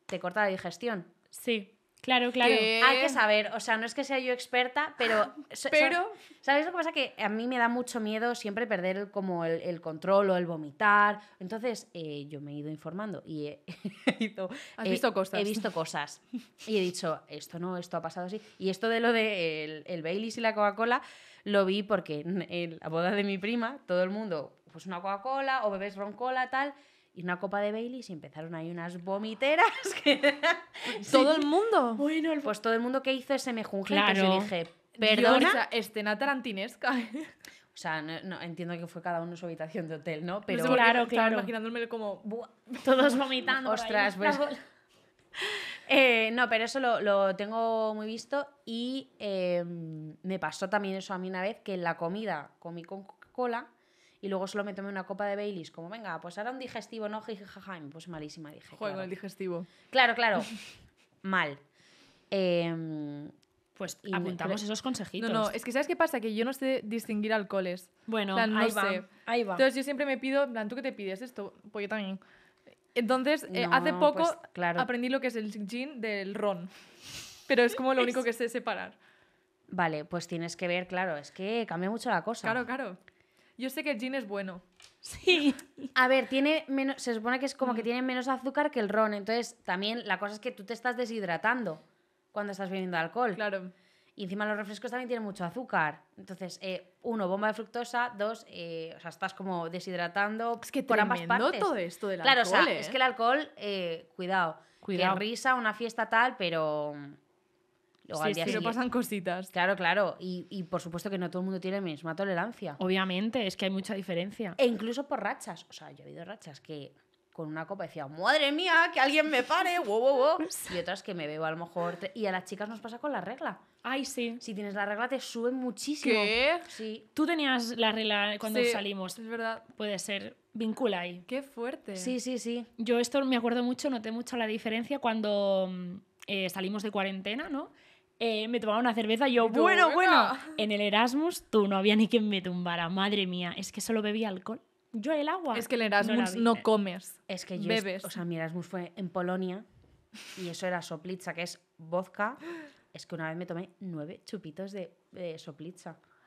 Speaker 3: te corta la digestión. Sí. Claro, claro. Hay que saber, o sea, no es que sea yo experta, pero... (laughs) pero... ¿Sabes lo que pasa? Que a mí me da mucho miedo siempre perder como el, control o el vomitar. Entonces eh, yo me he ido informando y he, (laughs)
Speaker 1: eh, visto cosas. He visto
Speaker 3: cosas. (laughs) Y he dicho, esto no, esto ha pasado así. Y esto de lo de el, el y la Coca-Cola lo vi porque en la boda de mi prima todo el mundo, pues una Coca-Cola o bebés roncola, tal y una copa de Bailey y empezaron ahí unas vomiteras (laughs) que... Pues ¿Todo el mundo? Bueno, Pues todo el mundo que hizo ese mejunje pues claro. que yo dije, perdona... o sea, tarantinesca. O sea, no, entiendo que fue cada uno en su habitación de hotel, ¿no? Pero claro, claro. imaginándome
Speaker 1: como... (laughs) todos vomitando. Ostras, pues... (laughs)
Speaker 3: Eh, no, pero eso lo, tengo muy visto y eh, me pasó también eso a mí una vez que en la comida comí con cola y luego solo me tomé una copa de Baileys, como venga, pues ahora un digestivo, no, jajaja, malísima, dije. Juego con el digestivo. Claro, claro. (laughs) Mal. Em, pues apuntamos esos consejitos. No, no, es
Speaker 1: que ¿sabes qué pasa? Que yo no sé distinguir alcoholes. Bueno, no ahí, sé. Va, Entonces yo siempre me pido, Blan, plan, ¿tú qué te pides esto? Pues yo también. Entonces, eh, hace poco pues, aprendí lo que es el gin del ron. (laughs) Pero es como lo único que sé separar.
Speaker 3: Vale, pues tienes que ver, claro, es que cambia mucho la cosa. Claro, claro. Yo sé que el gin es bueno. Sí. (laughs) A ver, tiene menos, se supone que es como que mm. tiene menos azúcar que el ron. Entonces, también la cosa es que tú te estás deshidratando cuando estás bebiendo alcohol. Claro. Y encima los refrescos también tienen mucho azúcar. Entonces, eh, uno, bomba de fructosa, dos, eh, o sea, estás como deshidratando que por ambas partes. todo esto del claro, alcohol. Claro, o sea, es ¿eh? que el alcohol, cuidado. Cuidado. risa, una fiesta tal, pero mm, Luego sí, sí, pero pasan cositas. Claro, claro. Y, y, por supuesto que no todo el mundo tiene la misma tolerancia. Obviamente, es que hay mucha diferencia. E incluso por rachas. O sea, yo he habido rachas que con una copa decía, madre mía, que alguien me pare, wow, (laughs) wow, wow. Y otras que me veo a lo mejor. Y a las chicas nos pasa con la regla. Ay, sí. Si tienes la regla, te sube muchísimo. ¿Qué?
Speaker 2: Sí. Tú tenías la regla
Speaker 3: cuando sí, salimos.
Speaker 2: Es verdad. Puede ser. Vincula ahí. Qué fuerte. Sí, sí, sí. Yo esto me acuerdo mucho, noté mucho la diferencia cuando mm, eh, salimos de cuarentena, ¿no? Eh, me tomaba una cerveza yo, bueno, bueno, (laughs) en el Erasmus tú no había ni quien me tumbara, madre mía, es que solo bebía alcohol.
Speaker 1: Yo el agua. Es que el
Speaker 3: Erasmus no, comes. Es que yo, bebes. o sea, mi Erasmus fue en Polonia y eso era soplitza, que es vodka. Es que una vez me tomé nueve chupitos de, de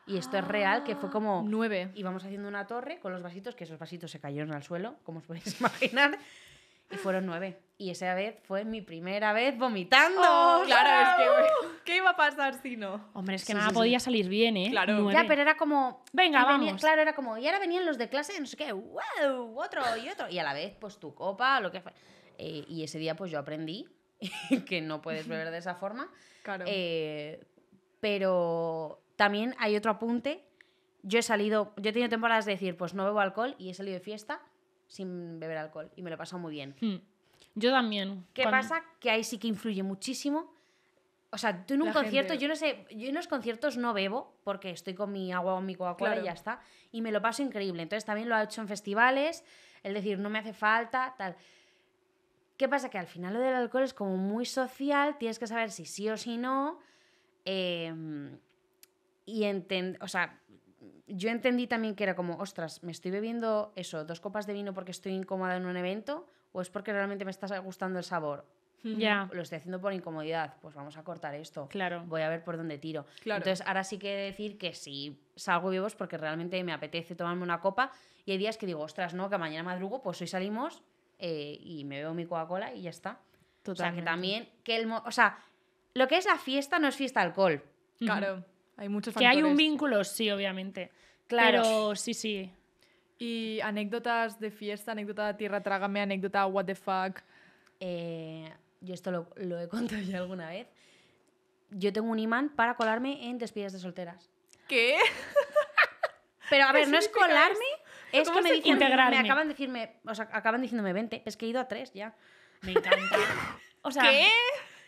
Speaker 3: Y esto es real, que fue ah, como... Nueve. Íbamos haciendo una torre con los vasitos, que esos vasitos se cayeron al suelo, como os podéis (laughs) imaginar y fueron nueve. Y esa vez fue mi primera vez vomitando. Oh, claro, es que. ¿Qué iba a pasar si no? Hombre, es que nada podía salir bien, ¿eh? Claro. Ya, pero era como. Venga, vamos. claro, era como. Y ahora venían los de clase, no sé qué. ¡Wow! Otro y otro. Y a la vez, pues tu copa, lo que fue. Eh, y ese día, pues yo aprendí (laughs) que no puedes beber de esa forma. Claro. Eh, pero también hay otro apunte. Yo he salido. Yo he tenido temporadas de decir, pues no bebo alcohol y he salido de fiesta sin beber alcohol y me lo paso muy bien. Hmm. Yo también. ¿Qué pasa? Que ahí sí que influye muchísimo. O sea, tú en un concierto, yo no sé, yo en los conciertos no bebo porque estoy con mi agua o mi Coca-Cola y ya está. Y me lo paso increíble. Entonces también lo ha hecho en festivales, el decir, no me hace falta, tal. ¿Qué pasa? Que al final lo del alcohol es como muy social, tienes que saber si sí o si no. Em, y entender, o sea, yo entendí también que era como, ostras, me estoy bebiendo eso, dos copas de vino porque estoy incómoda en un evento o es porque realmente me está gustando el sabor. Ya. Lo estoy haciendo por incomodidad, pues vamos a cortar esto. Claro. Voy a ver por dónde tiro. Claro. Entonces, ahora sí que decir que si salgo vivo es porque realmente me apetece tomarme una copa y hay días que digo, ostras, no, que mañana madrugo, pues hoy salimos eh, y me bebo mi Coca-Cola y ya está. Totalmente. O sea, que también, que el, o sea, lo que es la fiesta no es fiesta alcohol. Claro. Hay muchos Que hay un
Speaker 1: vínculo, sí, obviamente. Claro. Pero sí, sí. Y anécdotas de fiesta, anécdota de tierra, trágame, anécdota what the fuck.
Speaker 3: Eh, yo esto lo, he (laughs) contado ya alguna vez. Yo tengo un imán para colarme en despedidas de solteras. ¿Qué? (laughs) Pero a ver, no es colarme, es que me integrarme? me acaban de decirme, o sea, acaban diciéndome 20, es pues que he ido a tres ya. Me encanta. (laughs) O ¿Qué?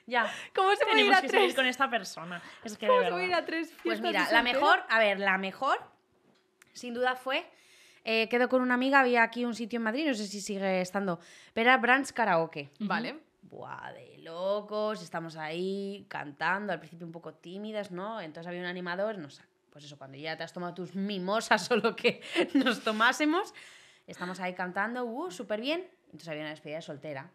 Speaker 3: ya. ¿Cómo se que tres? con
Speaker 2: esta persona. Es que ¿Cómo ir a
Speaker 3: Pues mira, la mejor, a ver, la mejor, sin duda fue. Eh, quedó con una amiga, había aquí un sitio en Madrid, no sé si sigue estando, pero era Brands Karaoke. Vale. Buah, de locos, estamos ahí cantando, al principio un poco tímidas, ¿no? Entonces había un animador, no sé, pues eso, cuando ya te has tomado tus mimosas (laughs) o lo que nos tomásemos, estamos ahí cantando, uh, súper bien. Entonces había una despedida de soltera.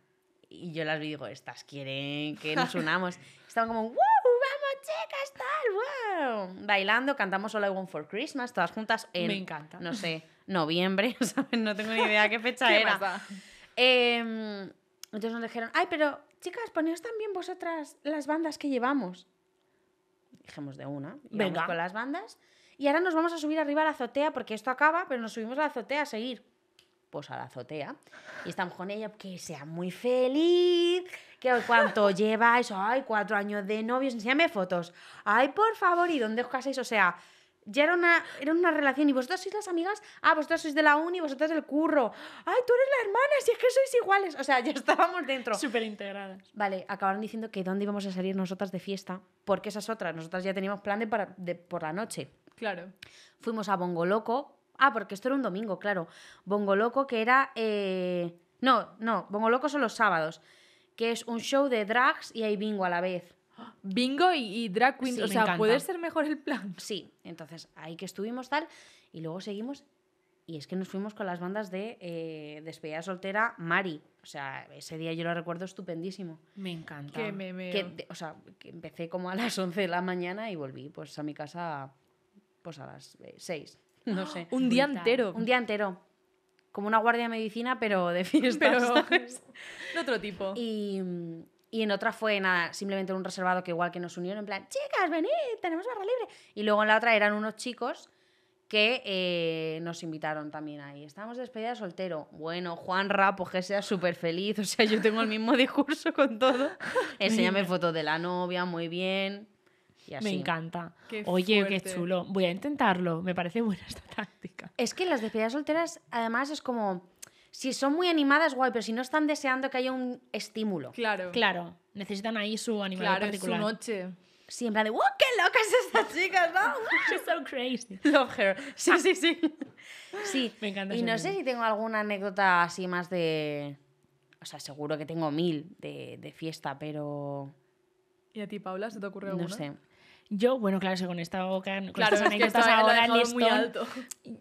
Speaker 3: Y yo las vi digo, estas quieren que nos (laughs) unamos. Estaban como, ¡wow! ¡Vamos, chicas! ¡Tal! ¡Wow! Bailando, cantamos solo one for Christmas, todas juntas en. Me encanta. No sé, noviembre, (laughs) No tengo ni idea qué fecha (laughs) era. Em, entonces nos dijeron, ¡ay, pero chicas, poneos también vosotras las bandas que llevamos! Dijimos de una. Venga. con las bandas. Y ahora nos vamos a subir arriba a la azotea, porque esto acaba, pero nos subimos a la azotea a seguir pues a la azotea. Y estamos con ella, que sea muy feliz, que cuánto (laughs) lleváis, ay, cuatro años de novios, enséñame fotos. Ay, por favor, ¿y dónde os casáis? O sea, ya era una, era una relación y vosotras sois las amigas, ah, vosotras sois de la uni, vosotras del curro, ay, tú eres la hermana, si es que sois iguales, o sea, ya estábamos dentro. Súper integradas. Vale, acabaron diciendo que dónde íbamos a salir nosotras de fiesta, porque esas otras, nosotras ya teníamos plan de, por la noche. Claro. Fuimos a Bongo Loco, Ah, porque esto era un domingo, claro. Bongo Loco, que era. Eh, no, no, Bongo Loco son los sábados. Que es un show de drags y hay bingo a la vez. Bingo y, drag queen. o sea, puede ser mejor el plan. Sí, entonces ahí que estuvimos tal. Y luego seguimos. Y es que nos fuimos con las bandas de eh, Despedida Soltera, Mari. O sea, ese día yo lo recuerdo estupendísimo. Me encanta. Que me, o sea, empecé como a las 11 de la mañana y volví pues a mi casa pues a las 6. Eh, no sé. (gasps) Un día entero. Un día entero. Como una guardia de medicina, pero de (laughs) fiesta. de otro tipo. Y, en otra fue nada, simplemente un reservado que igual que nos unieron, en plan, chicas, venid, tenemos barra libre. Y luego en la otra eran unos chicos que eh, nos invitaron también ahí. Estábamos despedida soltero. Bueno, Juan Rapo, que sea súper feliz. O sea, yo tengo el mismo (laughs) discurso con todo. (laughs) Enséñame fotos de la novia, muy bien. Me encanta. Oye, qué chulo. Voy a intentarlo. Me parece buena (laughs) esta táctica. Es que las despedidas solteras, además, es como. Si son muy animadas, guay, pero si no están deseando que haya un estímulo. Claro. Claro. Necesitan ahí su animal claro, particular. Claro, su noche. siempre de, ¡wow! ¡Qué
Speaker 2: locas estas chicas, no! (laughs) She's so crazy. (laughs) Love her. Sí, sí, sí. Sí.
Speaker 1: Me encanta. Y no sé
Speaker 3: si tengo alguna anécdota así más de. O sea, seguro que tengo mil de, de fiesta, pero.
Speaker 1: ¿Y a ti, Paula, se te ocurre alguna? No sé.
Speaker 3: Yo,
Speaker 2: bueno, claro, según con esta
Speaker 3: boca, con estas anécdotas ahora, muy alto.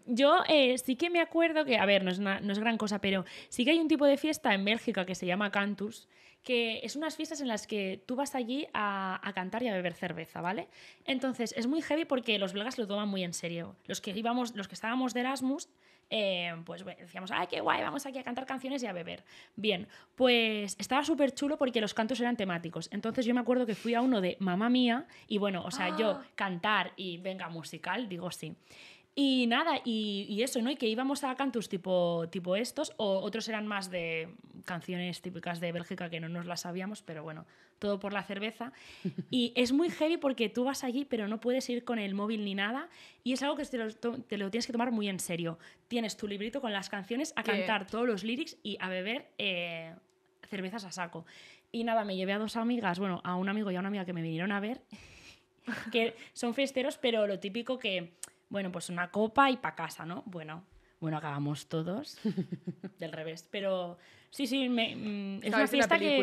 Speaker 2: Yo eh, sí que me acuerdo que, a ver, no es, no es gran cosa, pero sí que hay un tipo de fiesta en Bélgica que se llama Cantus, que es unas fiestas en las que tú vas allí a, cantar y a beber cerveza, ¿vale? Entonces, es muy heavy porque los belgas lo toman muy en serio. Los que íbamos, los que estábamos de Erasmus, eh, pues decíamos, ¡ay, qué guay! Vamos aquí a cantar canciones y a beber. Bien, pues estaba súper chulo porque los cantos eran temáticos. Entonces yo me acuerdo que fui a uno de Mamá Mía y bueno, o sea, yo ah. cantar y venga musical, digo sí. Y nada, y, eso, ¿no? Y que íbamos a cantos tipo, tipo estos, o otros eran más de canciones típicas de Bélgica que no nos las sabíamos, pero bueno, todo por la cerveza. (laughs) Y es muy heavy porque tú vas allí, pero no puedes ir con el móvil ni nada. Y es algo que te lo, tienes que tomar muy en serio. Tienes tu librito con las canciones a cantar todos los lyrics y a beber eh, cervezas a saco. Y nada, me llevé a dos amigas, bueno, a un amigo y a una amiga que me vinieron a ver, (laughs) que son festeros, pero lo típico que, bueno, pues una copa y pa' casa, ¿no? Bueno, bueno, acabamos todos (laughs) del revés. Pero sí, sí, me, mm, es una fiesta que...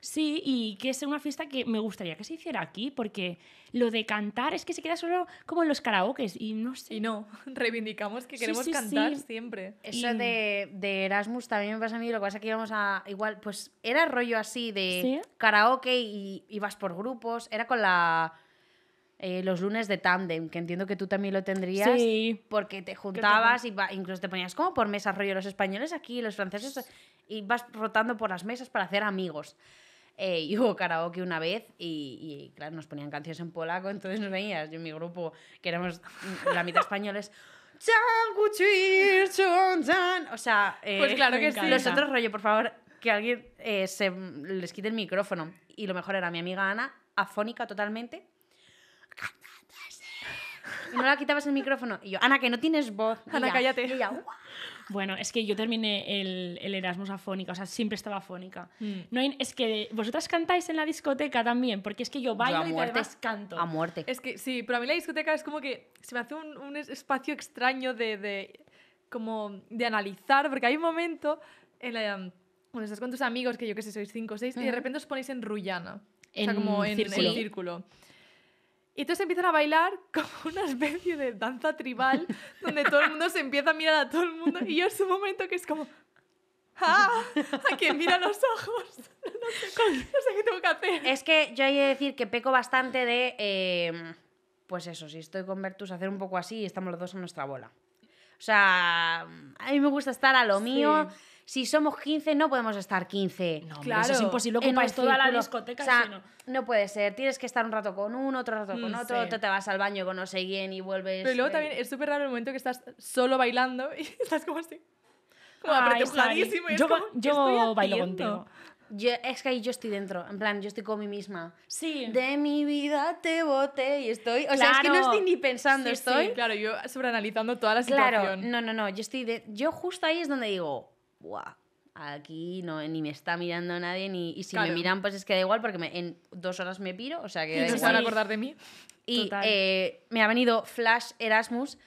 Speaker 2: Sí, y que es una fiesta que me gustaría que se hiciera aquí, porque lo de cantar
Speaker 3: es que se queda solo como en los karaokes y no sé. Y no, (laughs) reivindicamos que queremos cantar
Speaker 1: siempre. Eso de,
Speaker 3: de, Erasmus también me pasa a mí, lo que pasa es que íbamos a. Igual, pues era rollo así de karaoke y ibas por grupos, era con la. Eh, los lunes de tandem, que entiendo que tú también lo tendrías, sí. porque te juntabas y incluso te ponías como por mesas, rollo los españoles aquí, los franceses, y vas rotando por las mesas para hacer amigos. Eh, y hubo karaoke una vez y, claro, nos ponían canciones en polaco, entonces nos veías, yo en mi grupo, que éramos la mitad españoles. O sea, eh, pues claro que Los otros rollo, por favor, que alguien eh, se les quite el micrófono. Y lo mejor era mi amiga Ana, afónica totalmente. Y no la quitabas el micrófono. Y yo, Ana, que no tienes voz. Ana, cállate. Y ella, (laughs)
Speaker 2: Bueno, es que yo terminé el, el Erasmus afónica, o sea, siempre estaba afónica. Mm. No es que vosotras cantáis en la discoteca también, porque es que yo bailo y muerte, además canto. A muerte. Es que
Speaker 1: sí, pero a mí la discoteca es como que se me hace un, un espacio extraño de, de, como de analizar, porque hay un momento en la, bueno, em, estás con tus amigos, que yo que sé, sois cinco o seis, y de repente os ponéis en rullana. o sea, como en el círculo. Y entonces empiezan a bailar (laughs) como una especie de danza tribal donde todo el mundo se empieza a mirar a todo el
Speaker 3: mundo. Y yo es un momento que es como, ¡Ah! A quien mira los ojos. (laughs) No sé, qué tengo que hacer. Es que yo hay que decir que peco bastante de. Eh, pues eso, si estoy con Bertus, hacer un poco así y estamos los dos en nuestra bola. O sea, a mí me gusta estar a lo mío si somos 15 no podemos estar 15. No, claro, eso es imposible ocupar toda la discoteca. O No puede ser, tienes que estar un rato con uno, otro rato con mm, otro, te, vas al baño con no sé quién y vuelves... Pero luego eh. también es súper raro el momento que estás solo bailando y (laughs) estás como así. Como Yo, como, yo bailo contigo. Yo, es que ahí yo estoy dentro, en plan, yo estoy con mí misma. Sí. De mi vida te boté y estoy. O sea, es que no estoy ni pensando, estoy. claro, yo sobreanalizando toda la situación. Claro, no, no, no. Yo estoy Yo justo ahí es donde digo, Buah, aquí no, ni me está mirando nadie, ni, y si me miran, pues es que da igual, porque en dos horas me piro, o sea que. van a acordar de mí. Y eh, me ha venido Flash Erasmus.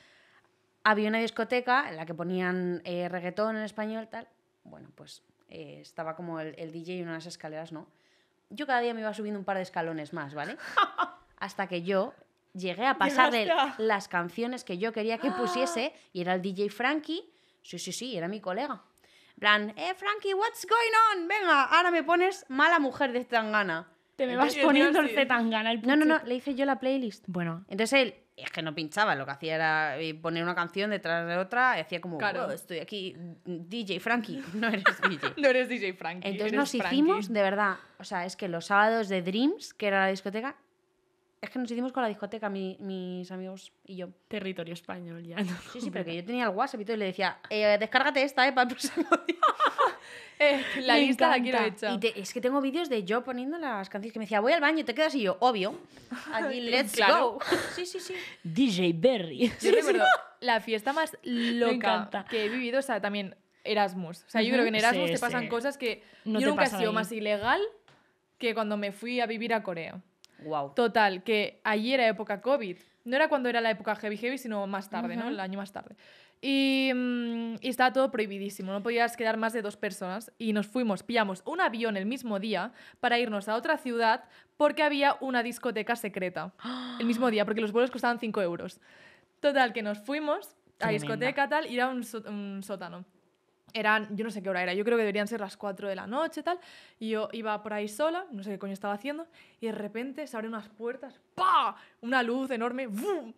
Speaker 3: Había una discoteca en la que ponían eh, reggaetón en español, tal. Bueno, pues eh, estaba como el, DJ en unas escaleras, ¿no? Yo cada día me iba subiendo un par de escalones más, ¿vale? (laughs) Hasta que yo llegué a pasarle las canciones que yo quería que ¡Ah! pusiese y era el DJ Frankie. Sí, sí, sí, era mi colega plan, eh, Frankie, what's going on? Venga, ahora me pones mala mujer de Tangana. Te me vas poniendo el Zetangana. No, no, no, le hice yo la playlist. Bueno. Entonces él, es que no pinchaba, lo que hacía era eh, poner una canción detrás de otra y hacía como, claro. estoy aquí, DJ Frankie, (laughs) no eres DJ. (laughs) no eres DJ Frankie. Entonces nos hicimos, de verdad, o sea, es que los sábados de Dreams, que era la discoteca, es que nos hicimos con la discoteca, mis amigos y yo. Territorio español, ya Sí, sí, pero que yo tenía el WhatsApp y le decía, eh, descárgate esta, eh, para el (laughs) próximo día. (laughs) Eh, la lista la quiero hecha. Y es que tengo vídeos de yo poniendo las canciones que me decía, voy al baño te quedas y yo, obvio. aquí (laughs) let's go.
Speaker 1: Sí, sí, sí.
Speaker 2: DJ Berry. Yo recuerdo
Speaker 3: la fiesta más loca
Speaker 1: que he vivido, o sea, también Erasmus. O sea, yo creo que en Erasmus te pasan cosas que no yo nunca he sido más ilegal que cuando me fui a vivir a Corea. Total, que allí era época COVID. No era cuando era la época heavy heavy, sino más tarde, ¿no? El año más tarde. Mm, y, estaba todo prohibidísimo, no podías quedar más de dos personas. Y nos fuimos, pillamos un avión el mismo día para irnos a otra ciudad porque había una discoteca secreta. (gasps) El mismo día, porque los vuelos costaban 5 euros. Total, que nos fuimos a discoteca tal y era un sótano eran, yo no sé qué hora era, yo creo que deberían ser las 4 de la noche, tal, y yo iba por ahí sola, no sé qué coño estaba haciendo, y de repente se abren unas puertas, ¡pa! Una luz enorme, ¡bum!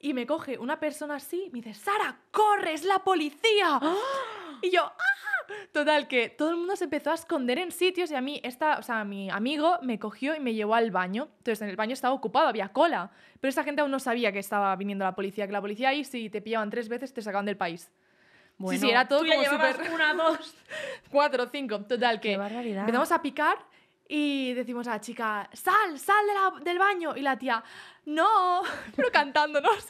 Speaker 1: Y me coge una persona así, me dice, Sara, corre, es la policía. ¡Ah! Y yo, ¡ah! Total, que todo el mundo se empezó a esconder en sitios y a mí, esta, o sea, mi amigo me cogió y me llevó al baño. Entonces, en el baño estaba ocupado, había cola. Pero esa gente aún no sabía que estaba viniendo la policía, que la policía ahí, si te pillaban tres veces, te sacaban del país.
Speaker 2: Bueno, sí, sí, era todo tú ya como
Speaker 1: una, dos, cuatro, cinco, total que empezamos a picar y decimos a la chica, sal, sal de la, del baño. Y la tía, no, (laughs) pero cantándonos.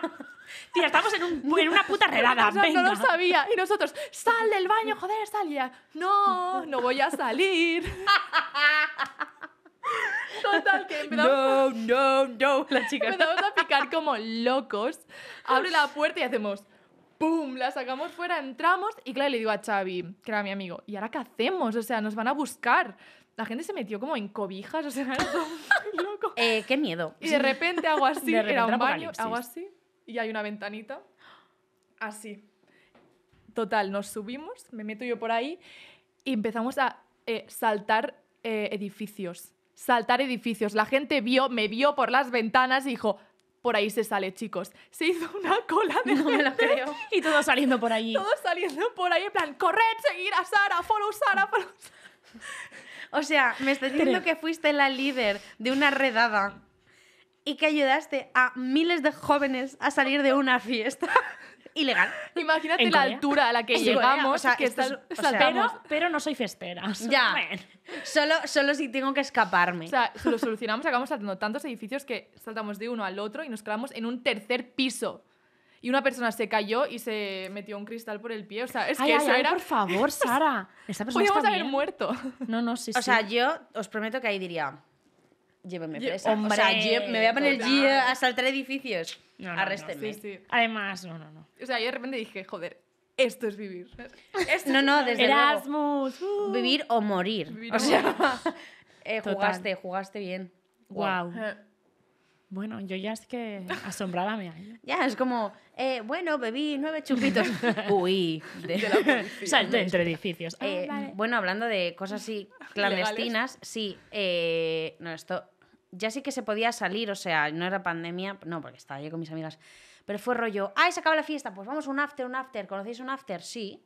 Speaker 1: (laughs) tía, estamos en, un, en una puta redada. (laughs) No lo sabía. Y nosotros, sal del baño, joder, sal. Y ella, no, no voy a salir. Total,
Speaker 3: que empezamos.
Speaker 1: No, no, no, la chica. Empezamos a picar como locos. Abre la puerta y hacemos. ¡Bum! La sacamos fuera, entramos y claro, le digo a Xavi, que era mi amigo, ¿y ahora qué hacemos? O sea, nos van a buscar. La gente se metió como en cobijas, o sea, (laughs) eh, qué miedo. Y de repente hago así, era un baño, hago así y hay una ventanita. Así. Total, nos subimos, me meto yo por ahí y empezamos a eh, saltar eh, edificios. Saltar edificios. La gente vio, me vio por las ventanas y dijo, por ahí se sale, chicos. Se hizo (laughs) una cola de gente, Y todos saliendo por ahí. Todos saliendo por ahí, en plan, corred, seguir a Sara, follow Sara, O
Speaker 3: sea, me estás diciendo que fuiste la líder de una redada y que ayudaste a miles de jóvenes a salir de una fiesta. (laughs) ilegal. Imagínate la altura a la que llegamos. que es-
Speaker 1: Pero, no soy festera. (laughs) Ya. Solo, solo si tengo que
Speaker 3: escaparme. O sea,
Speaker 1: lo solucionamos, acabamos saltando tantos edificios que saltamos de uno al otro y nos quedamos en un tercer piso. Y una persona se cayó y se metió un cristal
Speaker 3: por el pie. O sea, es que por
Speaker 2: favor, Sara. (laughs) Podríamos haber
Speaker 3: muerto. No, no, sí, O sea, yo os prometo que ahí diría, llévame presa. o sea, me voy a poner G a saltar edificios. No, sí, sí. Además, no, no, no. O sea, yo de repente dije, joder,
Speaker 1: esto es vivir. No, no, desde luego.
Speaker 3: Erasmus. Uh. Vivir o morir. o sea, (laughs)
Speaker 1: eh, jugaste,
Speaker 3: jugaste bien. wow bueno, yo ya es que asombrada me hallo. ya, es como, eh, bueno, bebí nueve chupitos. (laughs) Uy, de, (laughs) entre edificios. Ah, eh, bueno, hablando de cosas así (laughs) clandestinas, sí, eh, no, esto ya sí que se podía salir, o sea, no era pandemia, no, porque estaba yo con mis amigas, pero fue rollo, ¡ay, se acaba la fiesta! Pues vamos, un after, un after, ¿conocéis un after? Sí.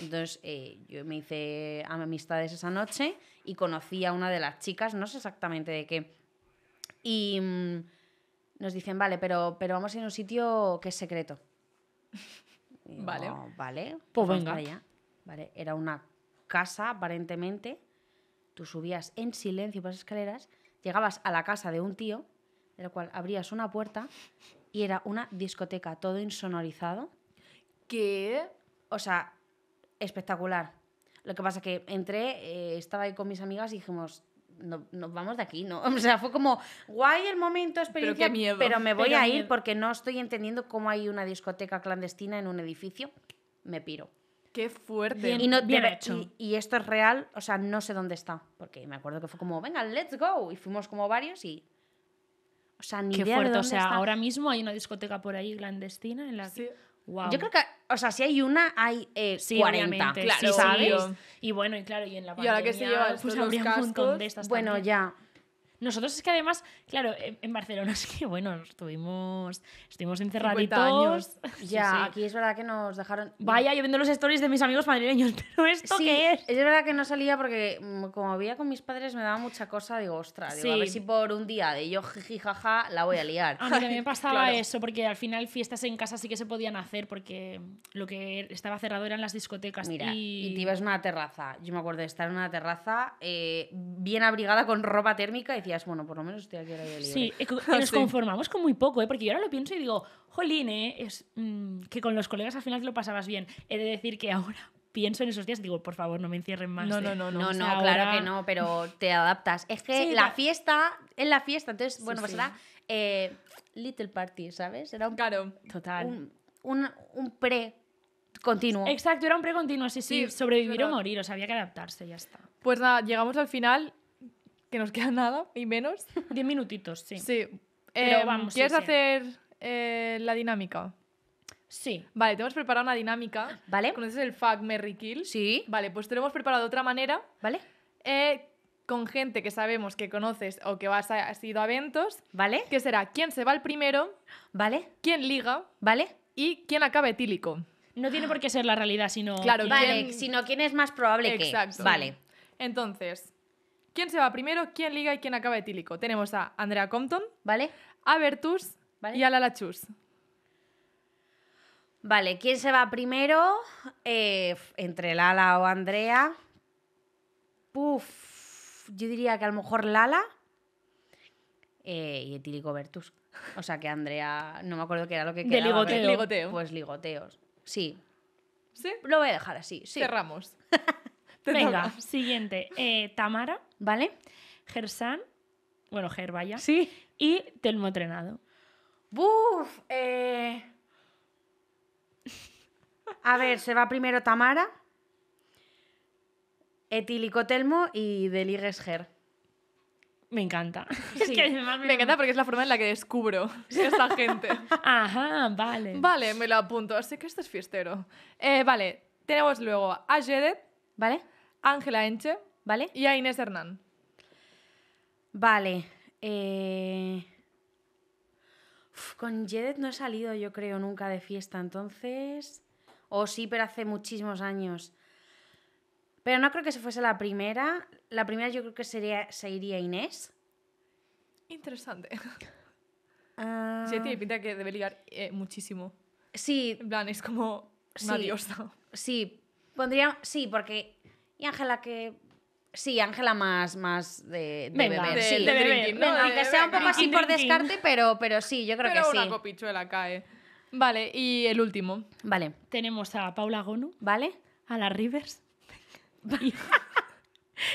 Speaker 3: Entonces yo me hice amistades esa noche y conocí a una de las chicas, no sé exactamente de qué y mm, nos dicen, vale, pero, pero vamos a ir a un sitio que es secreto. (laughs) vale. Ah, vale. Pues, pues venga. Allá. Vale, era una casa, aparentemente. Tú subías en silencio por las escaleras, llegabas a la casa de un tío, del cual abrías una puerta y era una discoteca, todo insonorizado. que O sea, espectacular. Lo que pasa que entré, eh, estaba ahí con mis amigas y dijimos, no, nos vamos de aquí, ¿no? (laughs) O sea, fue como, guay el momento, experiencia, pero, pero me voy a ir porque no estoy entendiendo cómo hay una discoteca clandestina en un edificio. Me piro. Qué fuerte. y, hecho. Y, esto es real, o sea, no sé dónde está. Porque me acuerdo que fue como, venga, let's go. Y fuimos como varios y. O sea, ni idea o sea, ahora mismo hay una discoteca por ahí clandestina en la que. Yo creo que, o sea, si hay una,
Speaker 2: hay 40, eh, ¿sabes? y bueno, y claro, y en la pandemia... Y ahora que se lleva pues, los cascos, un de estas Bueno, ya... Nosotros es que además, claro, en, Barcelona (laughs) es que, bueno, estuvimos, estuvimos encerraditos. Años. (laughs) ya, aquí
Speaker 3: es verdad que nos dejaron... Vaya, yo
Speaker 2: viendo los stories de mis amigos madrileños, (laughs)
Speaker 3: ¿esto qué es? es verdad que no salía porque mm, como había con mis padres me daba mucha cosa, digo, ostras, digo, a ver si por un día de yo jiji jaja la voy a liar. A mí también me pasaba eso,
Speaker 2: porque al final fiestas en casa sí que se podían hacer porque lo que
Speaker 3: estaba cerrado eran las discotecas. Mira, y, te ibas a una terraza. Yo me acuerdo de estar en una terraza eh, bien abrigada con ropa térmica y decía, bueno, por lo menos estoy Sí, eh, (laughs) nos conformamos
Speaker 2: con muy poco, eh, porque yo ahora lo pienso y digo, jolín, eh, es, mm, que con los colegas al final lo pasabas bien. He de decir que ahora (laughs) pienso en esos días digo, por favor, no me encierren más. No, no, no, no. No, claro que no, pero
Speaker 3: te adaptas. Es que la fiesta, es la fiesta, entonces, bueno, pues Little Party, ¿sabes? Era un. Claro. Total. Un, un, pre continuo.
Speaker 2: Exacto, era un pre continuo, sí, sí. sobrevivir o morir, o sea, había que adaptarse,
Speaker 3: ya está. Pues nada, llegamos al
Speaker 1: final que nos queda nada y menos. (laughs) Diez minutitos, sí. Sí. Pero em, vamos, ¿Quieres hacer eh, la dinámica? Sí. Vale, tenemos preparado una dinámica. ¿Vale? ¿Conoces el fuck Merry Kill? Sí. Vale, pues te lo hemos preparado de otra manera. ¿Vale? Eh, con gente que sabemos que conoces o que vas a, has ido a eventos. ¿Vale? Que será quién se va el primero. ¿Vale? ¿Quién liga? ¿Vale? Y quién acaba etílico. No tiene por qué ser
Speaker 2: la realidad, sino.
Speaker 1: Claro, quién... vale, sino quién es más probable que. Exacto. Vale. Entonces, ¿Quién se va primero? ¿Quién liga y quién acaba etílico? Tenemos a Andrea Compton, ¿vale? A Bertus y a Lala
Speaker 3: Chus. Vale, ¿quién se va primero? Eh, entre Lala o Andrea. Puf, yo diría que a lo mejor Lala eh, y etílico Bertus. O sea que Andrea, no me acuerdo qué era lo que quedaba. De ligoteo. ligoteo. Pues ligoteos. Sí.
Speaker 2: ¿Sí? Lo voy a dejar así. Cerramos. (laughs) (laughs) Venga, siguiente. Eh, Tamara, ¿vale? Gersan, bueno, vaya. Sí. Y Telmo Trenado.
Speaker 3: ¡Buf! Eh. A ver, se va primero Tamara, etílico Telmo y Deligues Ger. Me encanta. (laughs)
Speaker 1: Es me, encanta porque es la forma en la que descubro esta gente. (laughs) Ajá, vale. Vale, me lo apunto. Así que esto es fiestero. Eh, vale, tenemos luego a Jedet. ¿Vale? Ángela Enche ¿Vale? y a Inés Hernán.
Speaker 3: Vale. Eh, con Jedet no he salido, yo creo, nunca de fiesta, entonces. O sí, pero hace muchísimos años. Pero no creo que se fuese la primera. La primera yo creo que sería, Inés. Interesante. Ah. Sí, tiene pinta que debe ligar eh, muchísimo. Sí. En plan, es como una sí, diosa. Sí, Sí, porque y Ángela que... Sí, Ángela más, más de, de Drinking, ¿no? sea un poco así por descarte, pero, pero sí, yo creo que sí. Pero una copichuela cae.
Speaker 2: Vale, y el último. Vale. Tenemos a Paula
Speaker 3: Gonu. Vale. A la Rivers. (laughs)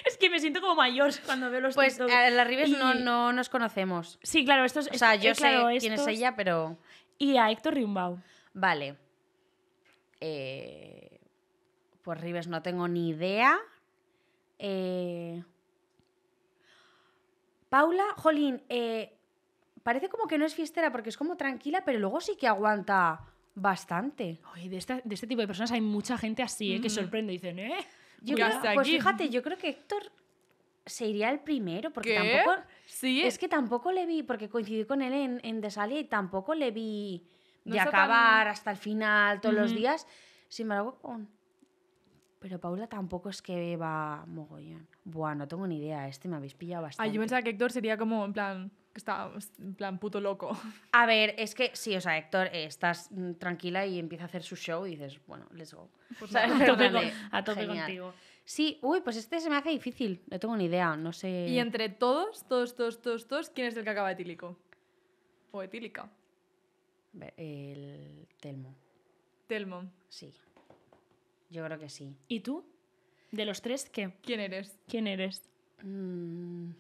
Speaker 3: es que me siento como mayor cuando veo los Pues a la Rivers no, no nos conocemos. Sí, claro, estos... O sea, yo eh, sé quién es ella, pero... Y a Héctor Riumbau. Vale. Eh... Pues Rives, no tengo ni idea. Eh, Paula, jolín, eh, parece como que no es fiestera porque es como tranquila, pero luego sí que aguanta bastante. Oye, de, este tipo de personas hay mucha gente así, eh, que mm. sorprende. Dicen, ¿eh? Yo pues fíjate, yo creo que Héctor se iría el primero, porque tampoco. Es que tampoco le vi, porque coincidí con él en, en Desalia y tampoco le vi de acabar hasta el final todos los días. Sin embargo, con pero Paula tampoco es que va mogollón. Buah, no tengo ni idea, este me habéis pillado bastante. Ah, yo pensaba
Speaker 1: que Héctor sería como en plan que está en plan puto loco.
Speaker 3: A ver, es que sí, o sea, Héctor, estás mm, tranquila y empieza a hacer su show y dices, bueno, let's go. Pues (laughs) a, tope contigo. Sí, uy, pues este se me hace difícil, no tengo ni idea, no sé. Y entre
Speaker 1: todos, todos, todos, todos, todos, ¿quién es el que acaba etílico? O etílica.
Speaker 3: El Telmo. Telmo. Sí. Yo creo que sí.
Speaker 2: ¿Y tú? ¿De los tres qué? ¿Quién eres? ¿Quién eres?
Speaker 3: Mm,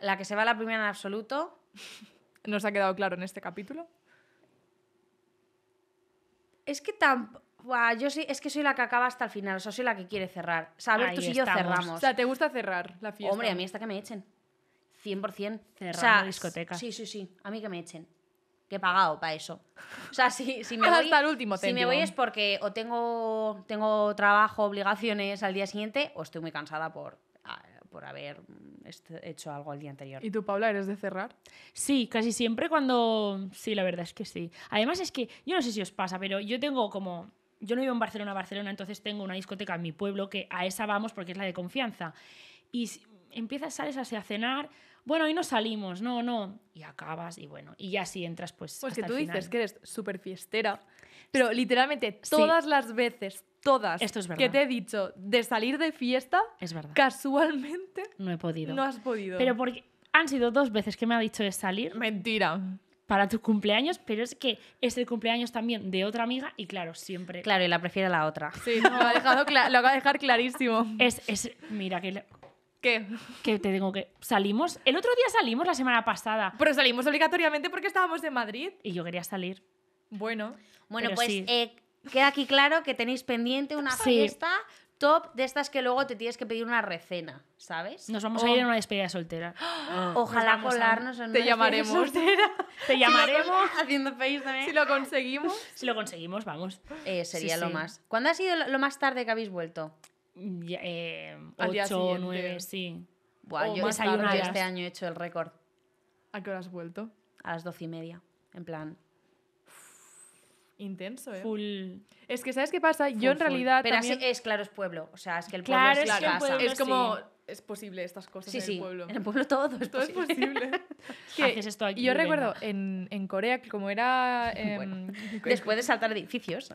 Speaker 3: la que se va la primera en absoluto. (laughs) ¿Nos ha quedado claro en este capítulo? Es que tan... yo sí es que soy la que acaba hasta el final, o sea, soy la que quiere cerrar. O sea, tú y yo cerramos. O sea, ¿te gusta cerrar la fiesta? Hombre, a mí hasta que me echen. 100%. Cerrar la discoteca. Sí, sí, sí. A mí que me echen que he pagado para eso. O sea, si, me (laughs) voy, último si me voy es porque o tengo, tengo trabajo, obligaciones al día siguiente o estoy muy cansada por, por haber
Speaker 2: hecho algo el día anterior. ¿Y tú,
Speaker 3: Paula, eres de cerrar?
Speaker 2: Sí, casi siempre
Speaker 3: cuando...
Speaker 2: Sí, la verdad es que sí. Además es que, yo no sé si os pasa, pero yo tengo como... Yo no vivo en Barcelona, Barcelona, entonces tengo una discoteca en mi pueblo que a esa vamos porque es la de confianza. Y empiezas, sales a cenar, bueno, y no salimos, no, no. Y acabas y bueno, y ya si entras,
Speaker 1: pues. Pues que tú dices que eres súper fiestera, pero literalmente todas las veces, todas que te he dicho de salir de fiesta, es verdad. casualmente
Speaker 2: no he podido. No has podido. Pero porque han sido dos veces que me ha dicho de salir. Mentira. Para tu cumpleaños, pero es que es el cumpleaños también de otra amiga y claro, siempre. Claro,
Speaker 3: y la prefiere la otra. Sí,
Speaker 2: lo, ha dejado acaba de dejar clarísimo. Es, es mira, que que te tengo que. Salimos. El otro día salimos la semana pasada. Pero salimos obligatoriamente porque estábamos en
Speaker 3: Madrid. Y yo quería salir. Bueno. Bueno, pues eh, queda aquí claro que tenéis pendiente una fiesta top de estas que luego te tienes que pedir una recena, ¿sabes? Nos vamos a ir a oh. una
Speaker 2: despedida soltera. (gasps) Ojalá colarnos en una (laughs) te llamaremos. Te llamaremos. haciendo face Si lo conseguimos. si lo conseguimos, vamos. Eh, sería lo más.
Speaker 3: ¿Cuándo ha sido lo más tarde que habéis vuelto? eh, 8 9, sí. yo, más tarde, yo este año he hecho el récord. ¿A qué hora has vuelto? A las 12 y media, en plan.
Speaker 1: Intenso, ¿eh? Full. Es que, ¿sabes qué pasa? yo en realidad. Pero así
Speaker 3: es, claro, es pueblo. O sea, es que el pueblo es, la casa. es como
Speaker 1: es posible estas cosas en el pueblo. En el pueblo todo es Es
Speaker 3: posible. (laughs) (laughs) esto yo recuerdo
Speaker 1: en, en, Corea, como era. (laughs) Em, después de saltar edificios.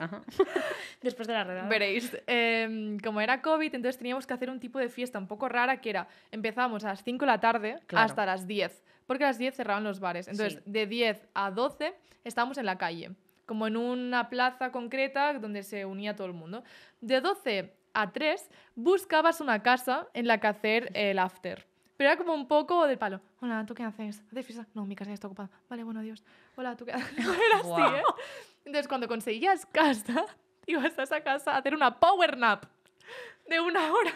Speaker 1: después de la redada. Veréis. Em, como era COVID, entonces teníamos que hacer un tipo de fiesta un poco rara que era. empezamos a las 5 de la tarde hasta las 10. Porque a las 10 cerraban los bares. Entonces, de 10 a 12 estábamos en la calle como en una plaza concreta donde se unía todo el mundo. De 12 a tres, buscabas una casa en la que hacer el after. Pero era como un poco de palo. Hola, ¿tú qué haces? No, mi casa ya está ocupada. Vale, bueno, adiós. Hola, ¿tú qué haces? (laughs) era así, ¿eh? Entonces, cuando conseguías casa, (laughs) ibas a esa casa a hacer una power nap de una hora.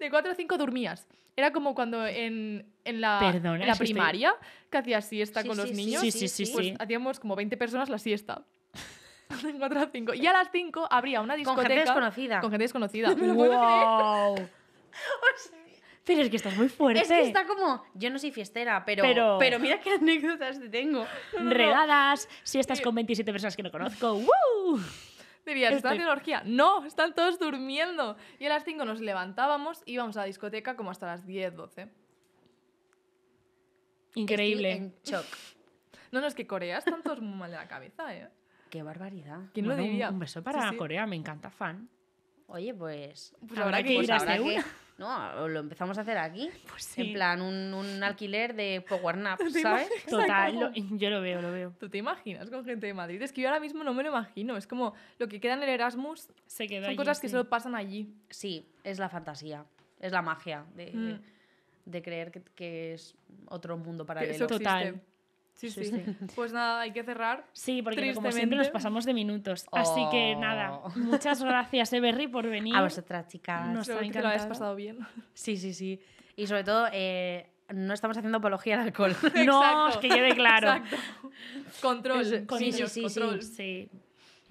Speaker 1: De cuatro a cinco dormías. Era como cuando en, en la, la primaria, que hacías siesta con los niños. Sí, sí, sí. Pues hacíamos como 20 personas la siesta. 4 a 5. Y a las 5 habría una discoteca. Con gente desconocida. Con gente desconocida. (laughs) (laughs) pero es que estás muy fuerte. Es que está
Speaker 3: como, yo no soy fiestera, pero, pero, mira qué anécdotas te tengo. Redadas,
Speaker 2: si estás eh, con 27 personas que no conozco. ¡Woo!
Speaker 3: Debías, ¿están orgía?
Speaker 1: No, están todos durmiendo. Y a las 5 nos levantábamos, íbamos a la discoteca como hasta las 10, 12. Increíble. shock. (laughs) No, no, es que Corea están todos muy mal de la cabeza, ¿eh? Qué barbaridad. ¿Quién Un beso para Corea,
Speaker 3: me encanta fan. Oye, pues, pues habrá, que, ir a que... (laughs) No, lo empezamos a hacer aquí. (laughs) Pues en plan, un, alquiler de Power Nap, (laughs) ¿sabes? Total, yo lo veo, lo
Speaker 1: veo. ¿Tú te imaginas con gente de Madrid? Es que yo ahora mismo no me lo imagino. Es como lo que queda en el Erasmus Se queda son cosas que solo
Speaker 3: pasan allí. Sí, es la fantasía, es la magia de, mm. creer que, es otro mundo paralelo. Total. Sí,
Speaker 1: Pues nada, hay que cerrar. Sí, porque como siempre nos
Speaker 2: pasamos de minutos. Así que oh. nada, muchas
Speaker 3: gracias, Eberri por venir. A vosotras, chicas. Nos ha encantado. lo pasado bien. Sí, sí, sí. Y sobre todo, eh, no estamos haciendo apología al alcohol. (laughs) no, es que quede claro.
Speaker 2: Control. sí, sí, control. sí.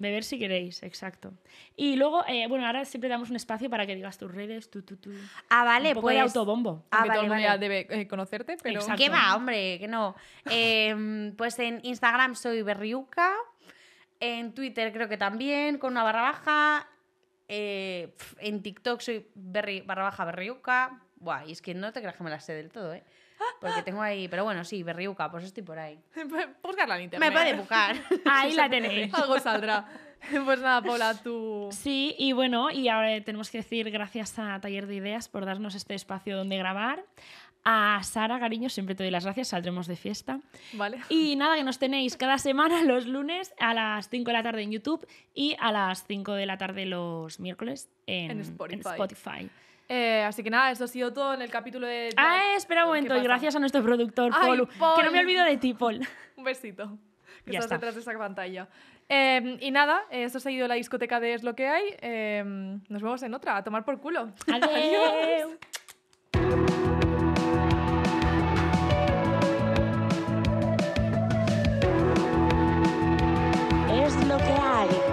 Speaker 2: Beber si queréis, exacto. Y luego, eh, bueno, ahora siempre damos un espacio para que digas tus redes, tu tu tu Ah, vale, pues. de autobombo. Ah,
Speaker 3: todo el mundo ya debe eh, conocerte, pero. ¿Qué va, hombre? Que no. (laughs) Em, pues en Instagram soy Berriuca. En Twitter creo que también, con una barra baja. Eh, en TikTok soy berri, barra baja Berriuca. Buah, y es que no te creas que me la sé del todo, ¿eh? Porque tengo ahí, pero bueno, sí, berriuca, pues estoy por ahí. (laughs) Pues Buscarla
Speaker 1: en internet. Me puede buscar.
Speaker 3: (laughs) Ahí la tenéis. Algo saldrá. (laughs) Pues nada, Paula, tú. Sí,
Speaker 2: y bueno, y ahora tenemos que decir gracias a Taller de Ideas por darnos este espacio donde grabar. A Sara Gariño, siempre te doy las gracias, saldremos de fiesta. Vale. Y nada, que nos tenéis cada semana los lunes a las 5 de la tarde en YouTube y a las 5 de la tarde los miércoles En Spotify.
Speaker 1: Eh, así que nada, eso ha sido todo en el capítulo de... Ah, espera un momento, y gracias a
Speaker 2: nuestro productor, Paul, Que no me olvido de ti, Paul. (laughs)
Speaker 1: Un besito, que estás detrás de esa pantalla. Em, y nada, esto ha sido la discoteca de Es lo que hay. Em, nos vemos en otra, a tomar por culo. Adiós. (laughs)
Speaker 2: es lo que hay.